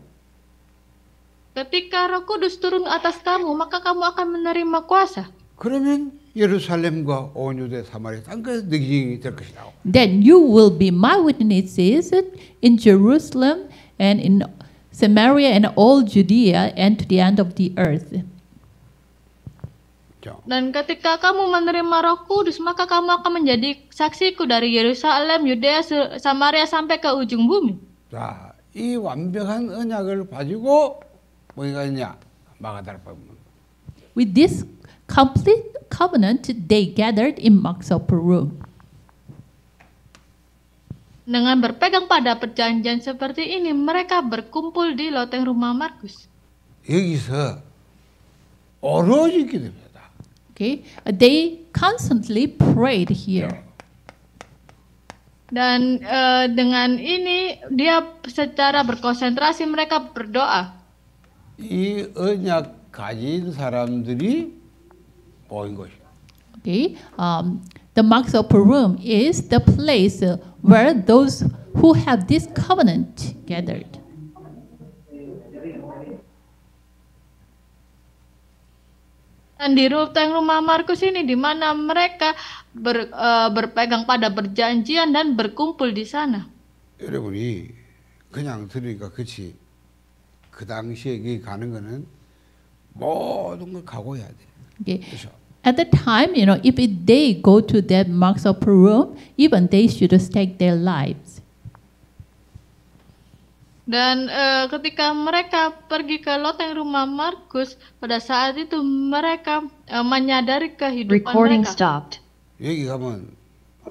Ketika Roh Kudus turun atas kamu, maka kamu akan menerima kuasa. 그러면 예루살렘과 온 사마리아 땅까지 내될 것이다. Then you will be my witnesses in Jerusalem and in Samaria and all Judea and to the end of the earth. Dan ketika kamu menerima roh kudus, maka kamu akan menjadi saksiku dari Yerusalem, Yudea, Samaria sampai ke ujung bumi. Nah, i 완벽한 언약을 가지고 뭐가 있냐? 마가다라 With this complete covenant, they gathered in Mark's room. Dengan berpegang pada perjanjian seperti ini, mereka berkumpul di loteng rumah Markus. 여기서 orang 됩니다. Okay, uh, they constantly prayed here. Dan uh, dengan ini dia secara berkonsentrasi mereka berdoa. Ianya kajin 가진 사람들이 모인 Okay, um, the marks of room is the place where those who have this covenant gathered. Dan di ruteng rumah Markus ini di mana mereka ber, e, berpegang pada perjanjian dan berkumpul di sana. 여러분이 그냥 들으니까 그치. 그 당시에 가는 거는 모든 걸 해야 돼. Okay. At the time, you know, if they go to that Marks of Peru, even they should stake their life. Dan e, ketika mereka pergi ke loteng rumah Markus, pada saat itu mereka e, menyadari kehidupan Recording mereka. stopped. 여기 가면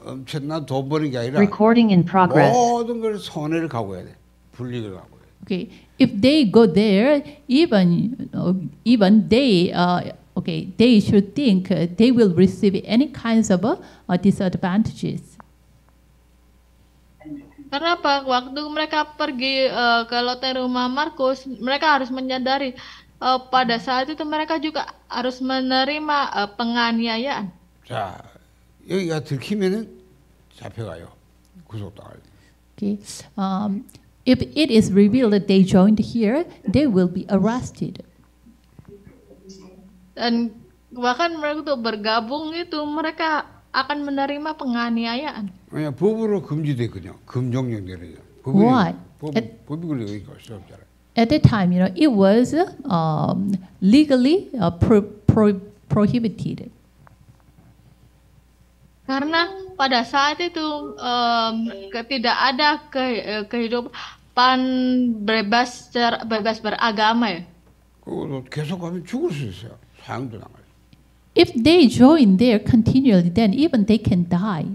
엄청난 돈 버는 게 아니라 Recording in progress. 모든 걸 손해를 각오해야 돼. 불리익을 각오해. Okay, if they go there, even even they uh, okay, they should think uh, they will receive any kinds of uh, disadvantages. Karena apa? Waktu mereka pergi uh, ke loteng rumah Markus, mereka harus menyadari uh, pada saat itu mereka juga harus menerima uh, penganiayaan. 자, 여기가 들키면은 잡혀가요. 구속당할. Okay. Um, if it is revealed that they joined here, they will be arrested. Dan bahkan mereka tuh bergabung itu mereka akan menerima penganiayaan. 왜냐 법으로 금지됐거든요. 금종령대로요. 법이, Why? 법, at, 법이 걸리니까 시험잖아요. At that time, you know, it was um, legally uh, pro, pro, prohibited. Karena pada saat itu um, ke, tidak ada ke, kehidupan bebas cer, bebas beragama ya. 그거 계속 가면 죽을 수 있어요. 사형도 나가요. If they join there continually, then even they can die.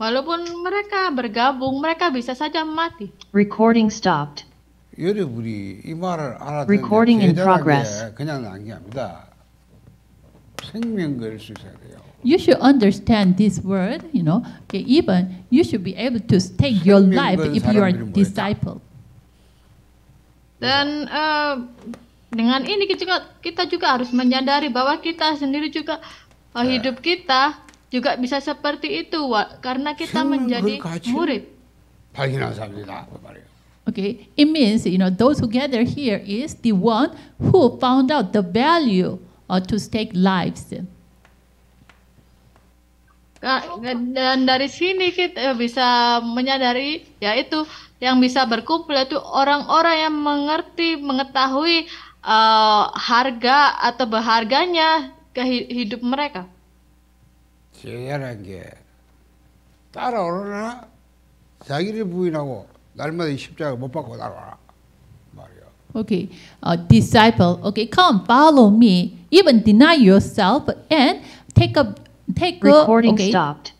Walaupun mereka bergabung, mereka bisa saja mati. Recording stopped. Recording in progress. You should understand this word, you know. Okay, even you should be able to stake your life if you are a disciple. Dan uh, dengan ini kita juga, kita juga harus menyadari bahwa kita sendiri juga uh, hidup kita juga bisa seperti itu, Wak, karena kita menjadi murid. Okay, it means you know those who gather here is the one who found out the value or to stake lives. Dan dari sini kita eh, bisa menyadari yaitu yang bisa berkumpul itu orang-orang yang mengerti, mengetahui uh, harga atau berharganya kehidup mereka. 희한한 게 따라오느라 자기를 부인하고 날마다 이 십자가 못 받고 따라와라 말이야. Okay, a disciple. Okay, come, follow me. Even deny yourself and take up, take up. Recording okay. stopped.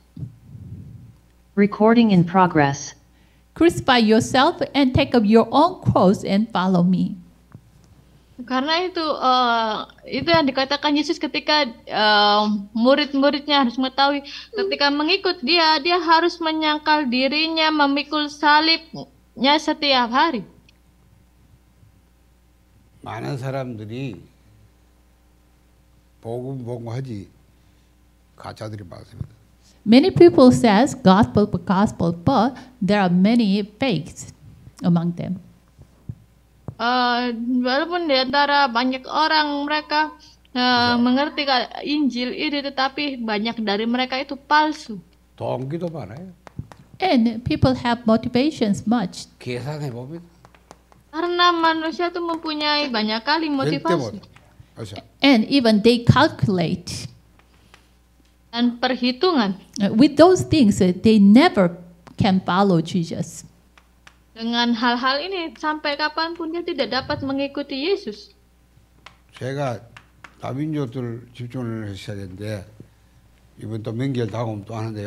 Recording in progress. Crucify yourself and take up your own cross and follow me. Karena itu uh, itu yang dikatakan Yesus ketika uh, murid-muridnya harus mengetahui ketika mengikut dia dia harus menyangkal dirinya memikul salibnya setiap hari. 많은 bogum 복음 kaca dari bahasa. Many people says gospel gospel but there are many fakes among them uh, walaupun di antara banyak orang mereka uh, mengerti Injil ini tetapi banyak dari mereka itu palsu. Tong gitu ya? And people have motivations much. Karena manusia itu mempunyai banyak kali motivasi. And even they calculate. Dan perhitungan. Uh, with those things, uh, they never can follow Jesus dengan hal-hal ini sampai kapanpun dia tidak dapat mengikuti Yesus. Saya Tamingjotul cipcunan ini. dende, ibu itu minggil tahu tuh aneh deh.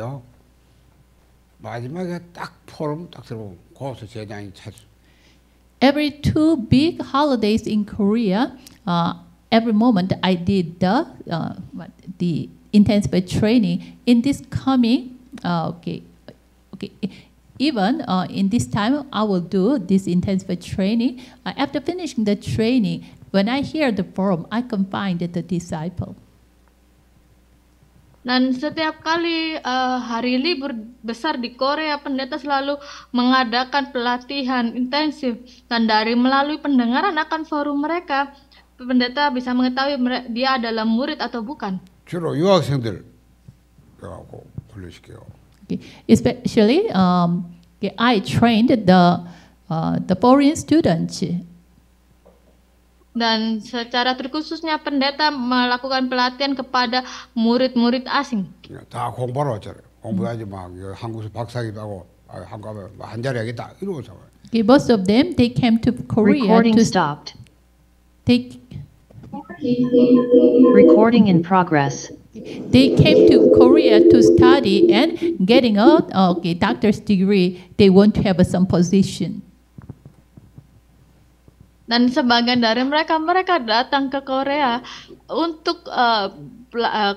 Terakhirnya, tak form, tak terbuka. Kau sejajar cari. Every two big holidays in Korea, uh, every moment I did the uh, the intensive training. In this coming, uh, okay, okay even uh, in this time, I will do this intensive training. Uh, after finishing the training, when I hear the form, I can find the disciple. Dan setiap kali uh, hari libur besar di Korea, pendeta selalu mengadakan pelatihan intensif. Dan dari melalui pendengaran akan forum mereka, pendeta bisa mengetahui dia adalah murid atau bukan. 주로 유학생들 하고 훈련시켜요. Okay. Especially, um, okay, I trained the uh, the foreign students. Dan secara terkhususnya pendeta melakukan pelatihan kepada murid-murid asing. Ya, aja, 공부하러 aja mah, hangus paksa 박사기도 하고 한국에 hancur ya kita, itu 있어요. Okay, both of them they came to Korea Recording to stopped. Take. Recording in progress. They came to Korea to study and getting out okay doctor's degree. They want to have some position. Dan sebagian dari mereka mereka datang ke Korea untuk uh,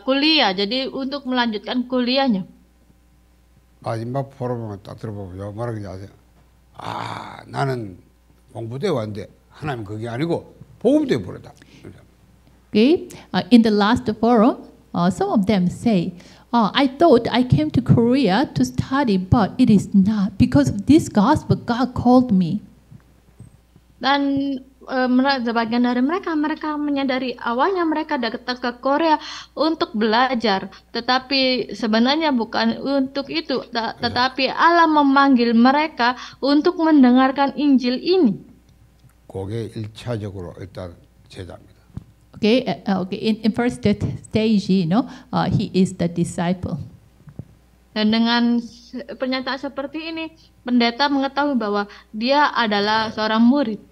kuliah. Jadi untuk melanjutkan kuliahnya. 마지막 포럼을 딱 들어보고요. 뭐라고 아, 나는 공부대 왔는데 하나님 그게 아니고 복음대 보내다. Okay, uh, in the last forum, uh, some of them say, oh, I thought I came to Korea to study, but it is not. Because of this gospel, God called me. Dan uh, sebagian dari mereka mereka menyadari awalnya mereka datang ke Korea untuk belajar tetapi sebenarnya bukan untuk itu ya. tetapi Allah memanggil mereka untuk mendengarkan Injil ini. 그게 1차적으로 일단 제작 Okay, okay. In, in first stage, you know, uh, he is the disciple. Dan dengan pernyataan seperti ini, pendeta mengetahui bahwa dia adalah seorang murid.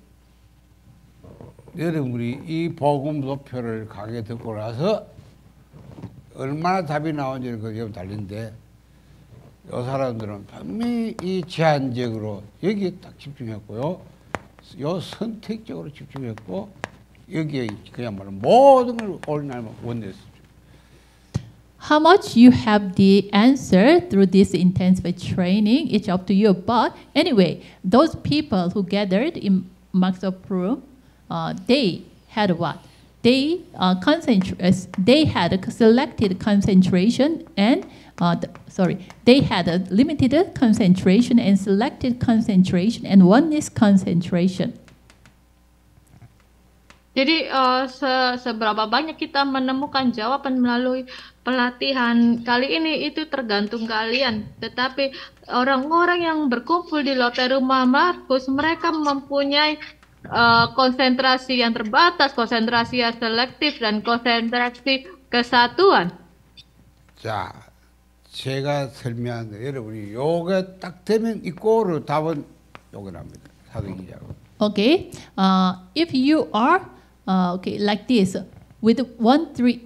여러분이 이 복음도표를 가게 듣고 나서 얼마나 답이 나오는지는 그게 좀 달린데 이 사람들은 분명히 이 제한적으로 여기에 딱 집중했고요. 요 선택적으로 집중했고 여기에 그야말로 모든 걸 How much you have the answer through this intensive training, it's up to you. But anyway, those people who gathered in Maxop uh, they had what? They uh, concentrate. Uh, they had a selected concentration and uh, the, sorry, they had a limited concentration and selected concentration and oneness concentration. Jadi uh, se seberapa banyak kita menemukan jawaban melalui pelatihan kali ini itu tergantung kalian. Tetapi orang-orang yang berkumpul di loteri rumah Markus mereka mempunyai uh, konsentrasi yang terbatas, konsentrasi yang selektif dan konsentrasi kesatuan. Ja. 제가 설명한 여러분이 요게 딱 되면 이 답은 사도기자로. Okay, uh, if you are uh, okay, like this. With 138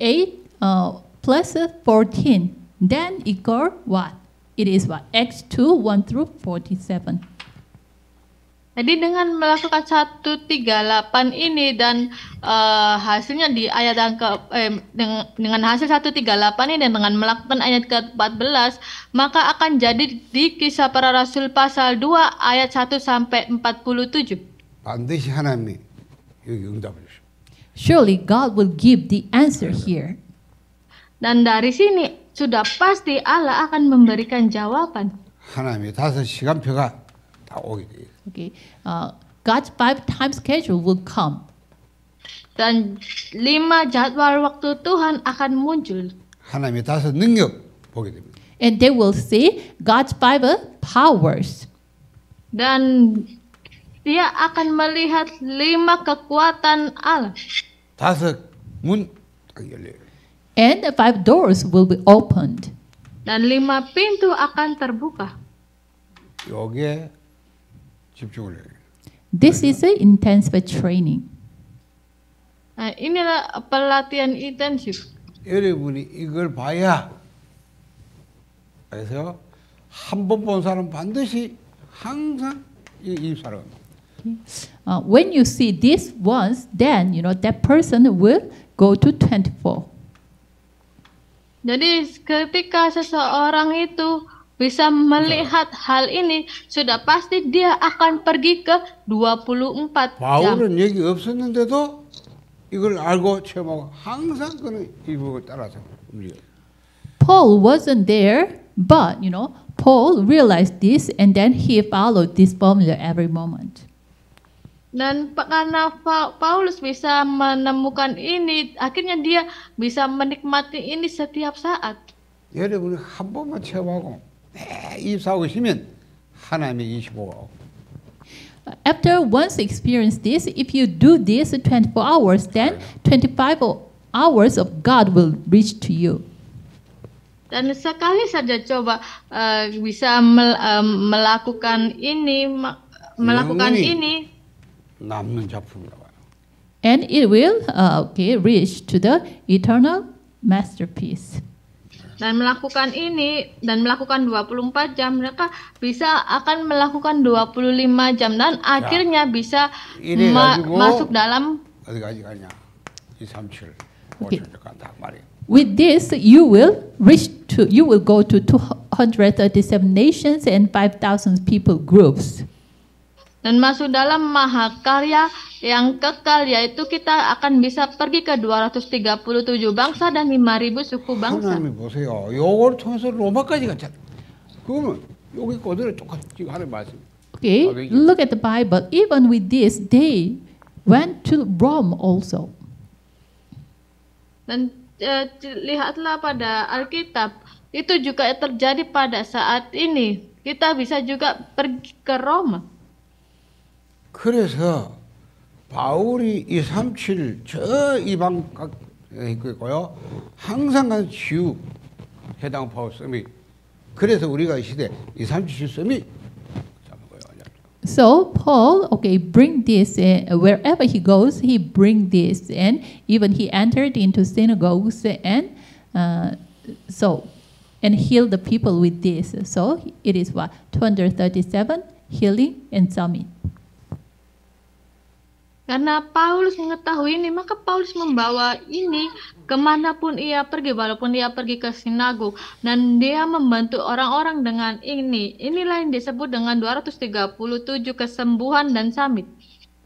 uh, plus 14, then equal what? It is what? X2, 1 through 47. Jadi dengan melakukan 138 ini dan uh, hasilnya di ayat yang ke eh, dengan, dengan hasil 138 ini dan dengan melakukan ayat ke-14 maka akan jadi di kisah para rasul pasal 2 ayat 1 sampai 47. 반드시 하나님이 여기 응답을 주십니다. Surely God will give the answer here. Dan dari sini sudah pasti Allah akan memberikan jawaban. 하나님의 다섯 시간표가 다 오게 돼. Okay. Uh, God's five time schedule will come. Dan lima jadwal waktu Tuhan akan muncul. 하나님의 다섯 능력 보게 됩니다. And they will see God's five powers. Dan dia akan melihat lima kekuatan Allah. 다섯 문 열려요. And the five doors will be opened. 난 lima pintu akan terbuka. 여기에 집중을 해요. This is an intensive training. Nah, inilah pelatihan intensif. 여러분이 이걸 봐야 그래서 한번 사람 반드시 항상 이 사람. Okay. Uh, when you see this once, then you know that person will go to 24. Jadi ketika seseorang itu bisa melihat hal ini, sudah pasti dia akan pergi ke 24 jam. 바울은 얘기 없었는데도 이걸 알고 체험하고 항상 그는 이 부분을 따라서 움직여요. Paul wasn't there, but you know, Paul realized this and then he followed this formula every moment. Dan karena Paulus bisa menemukan ini, akhirnya dia bisa menikmati ini setiap saat. 여러분 한 번만 체험하고 입사하고 있으면 하나님의 25가 오고. After once experience this, if you do this 24 hours, then 25 hours of God will reach to you. Dan sekali saja coba uh, bisa mel, uh, melakukan ini, melakukan iya, ini 남는 작품이라고 And it will uh, okay, reach to the eternal masterpiece. Dan melakukan ini dan melakukan 24 jam mereka bisa akan melakukan 25 jam dan akhirnya bisa ma masuk dalam 어디까지 With this, you will reach to you will go to 237 nations and 5,000 people groups. dan masuk dalam maha karya yang kekal yaitu kita akan bisa pergi ke 237 bangsa dan 5000 suku bangsa. Okay, look at the Bible. Even with this, they went to Rome also. Dan uh, lihatlah pada Alkitab, itu juga terjadi pada saat ini. Kita bisa juga pergi ke Roma. 그래서 바울이 2, 3, 이방 항상 간 지우 해당 썸이 그래서 우리가 이 시대 2, 3, 7 썸이 So Paul, okay, bring this in. wherever he goes, he bring this, and even he entered into synagogues and uh, so and healed the people with this. So it is what 237 healing and summit. Karena Paulus mengetahui ini, maka Paulus membawa ini kemanapun ia pergi, walaupun ia pergi ke sinagog. Dan dia membantu orang-orang dengan ini. Inilah yang disebut dengan 237 kesembuhan dan samit.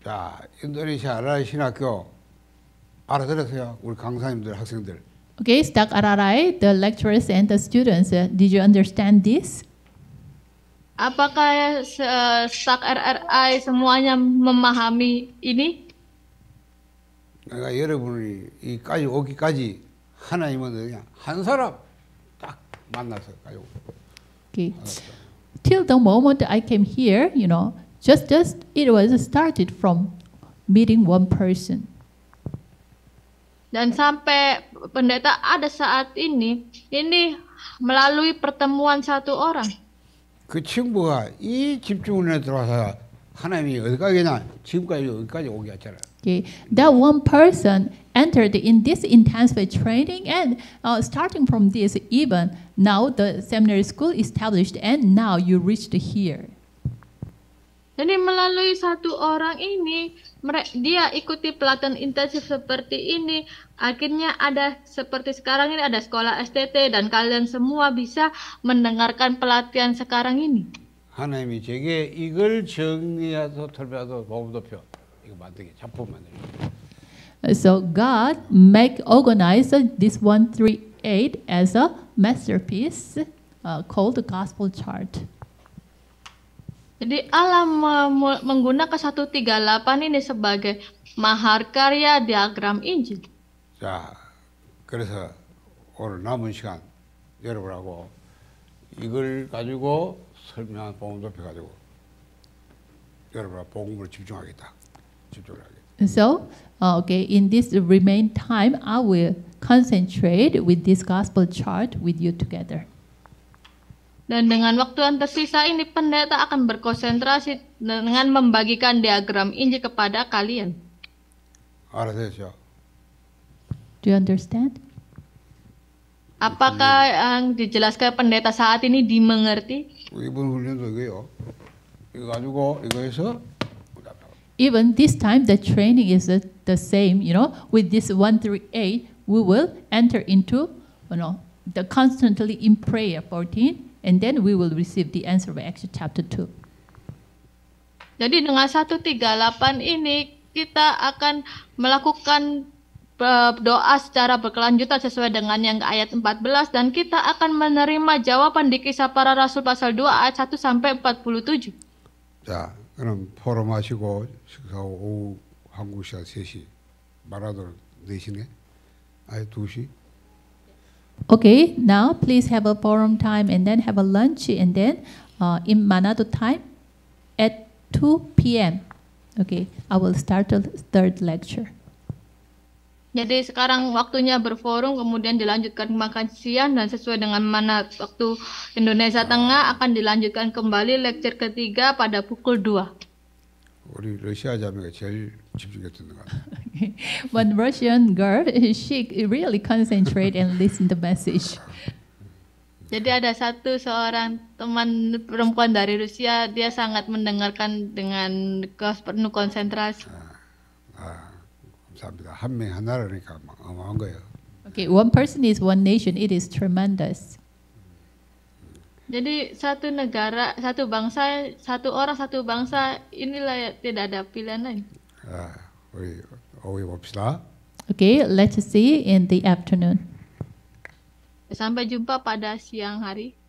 ya 인도네시아 아라이 신학교 알아들었어요? 우리 강사님들, 학생들. Okay, stuck Ararai, the lecturers and the students. Uh, did you understand this? apakah eh, stak RRI semuanya memahami ini? kaji, 여러분이 kaji, 오기까지 하나님은 그냥 한 사람 딱 만나서 가요. Okay. Till the moment I came here, you know, just just it was started from meeting one person. Dan sampai pendeta ada saat ini, ini melalui pertemuan satu orang. 그 친구가 이 들어와서 하나님이 어디까지나 지금까지 여기까지 오게 Okay. That one person entered in this intensive training and uh, starting from this even now the seminary school established and now you reached here. Jadi melalui satu orang ini dia ikuti pelatihan intensif seperti ini akhirnya ada seperti sekarang ini ada sekolah STT dan kalian semua bisa mendengarkan pelatihan sekarang ini. 하나님이 제게 이걸 정리해서 설교해서 보험도표 이거 만들게 작품 So God make organize this 138 as a masterpiece uh, called the gospel chart. Jadi Allah menggunakan 138 ini sebagai mahar karya diagram Injil. 자, 그래서 오늘 남은 시간 여러분하고 이걸 가지고 설명한 복음 높여 가지고 여러분과 복음을 집중하겠다. 집중을 하겠다. So, uh, okay, in this remain time, I will concentrate with this gospel chart with you together. Dan dengan waktu yang tersisa ini pendeta akan berkonsentrasi dengan membagikan diagram ini kepada kalian. 알아들었죠? Do you understand? Apakah yang dijelaskan pendeta saat ini dimengerti? Ya? Even this time, the training is the, the same. You know, with this 138, we will enter into, you know, the constantly in prayer 14, and then we will receive the answer by Acts chapter 2. Jadi dengan 138 ini kita akan melakukan berdoa secara berkelanjutan sesuai dengan yang ke ayat 14 dan kita akan menerima jawaban di kisah para rasul pasal 2 ayat 1 sampai 47. Ya, 그럼 포럼 하시고 식사하고 오후 한국 시간 3시 마라도는 4 2시? Okay, now please have a forum time and then have a lunch and then uh, in Manado time at 2 p.m. Okay, I will start the third lecture. Jadi sekarang waktunya berforum, kemudian dilanjutkan makan siang dan sesuai dengan mana waktu Indonesia Tengah akan dilanjutkan kembali lecture ketiga pada pukul 2. Russian girl, she really concentrate and listen the message. Jadi ada satu seorang teman perempuan dari Rusia, dia sangat mendengarkan dengan penuh konsentrasi. Ah, ah. 감사합니다. 한명 하나라니까 어마어마한 거예요. Okay, one person is one nation. It is tremendous. Jadi satu negara, satu bangsa, satu orang, satu bangsa inilah tidak ada pilihan lain. 아, 우리 오해 봅시다. Okay, let's see in the afternoon. Sampai jumpa pada siang hari.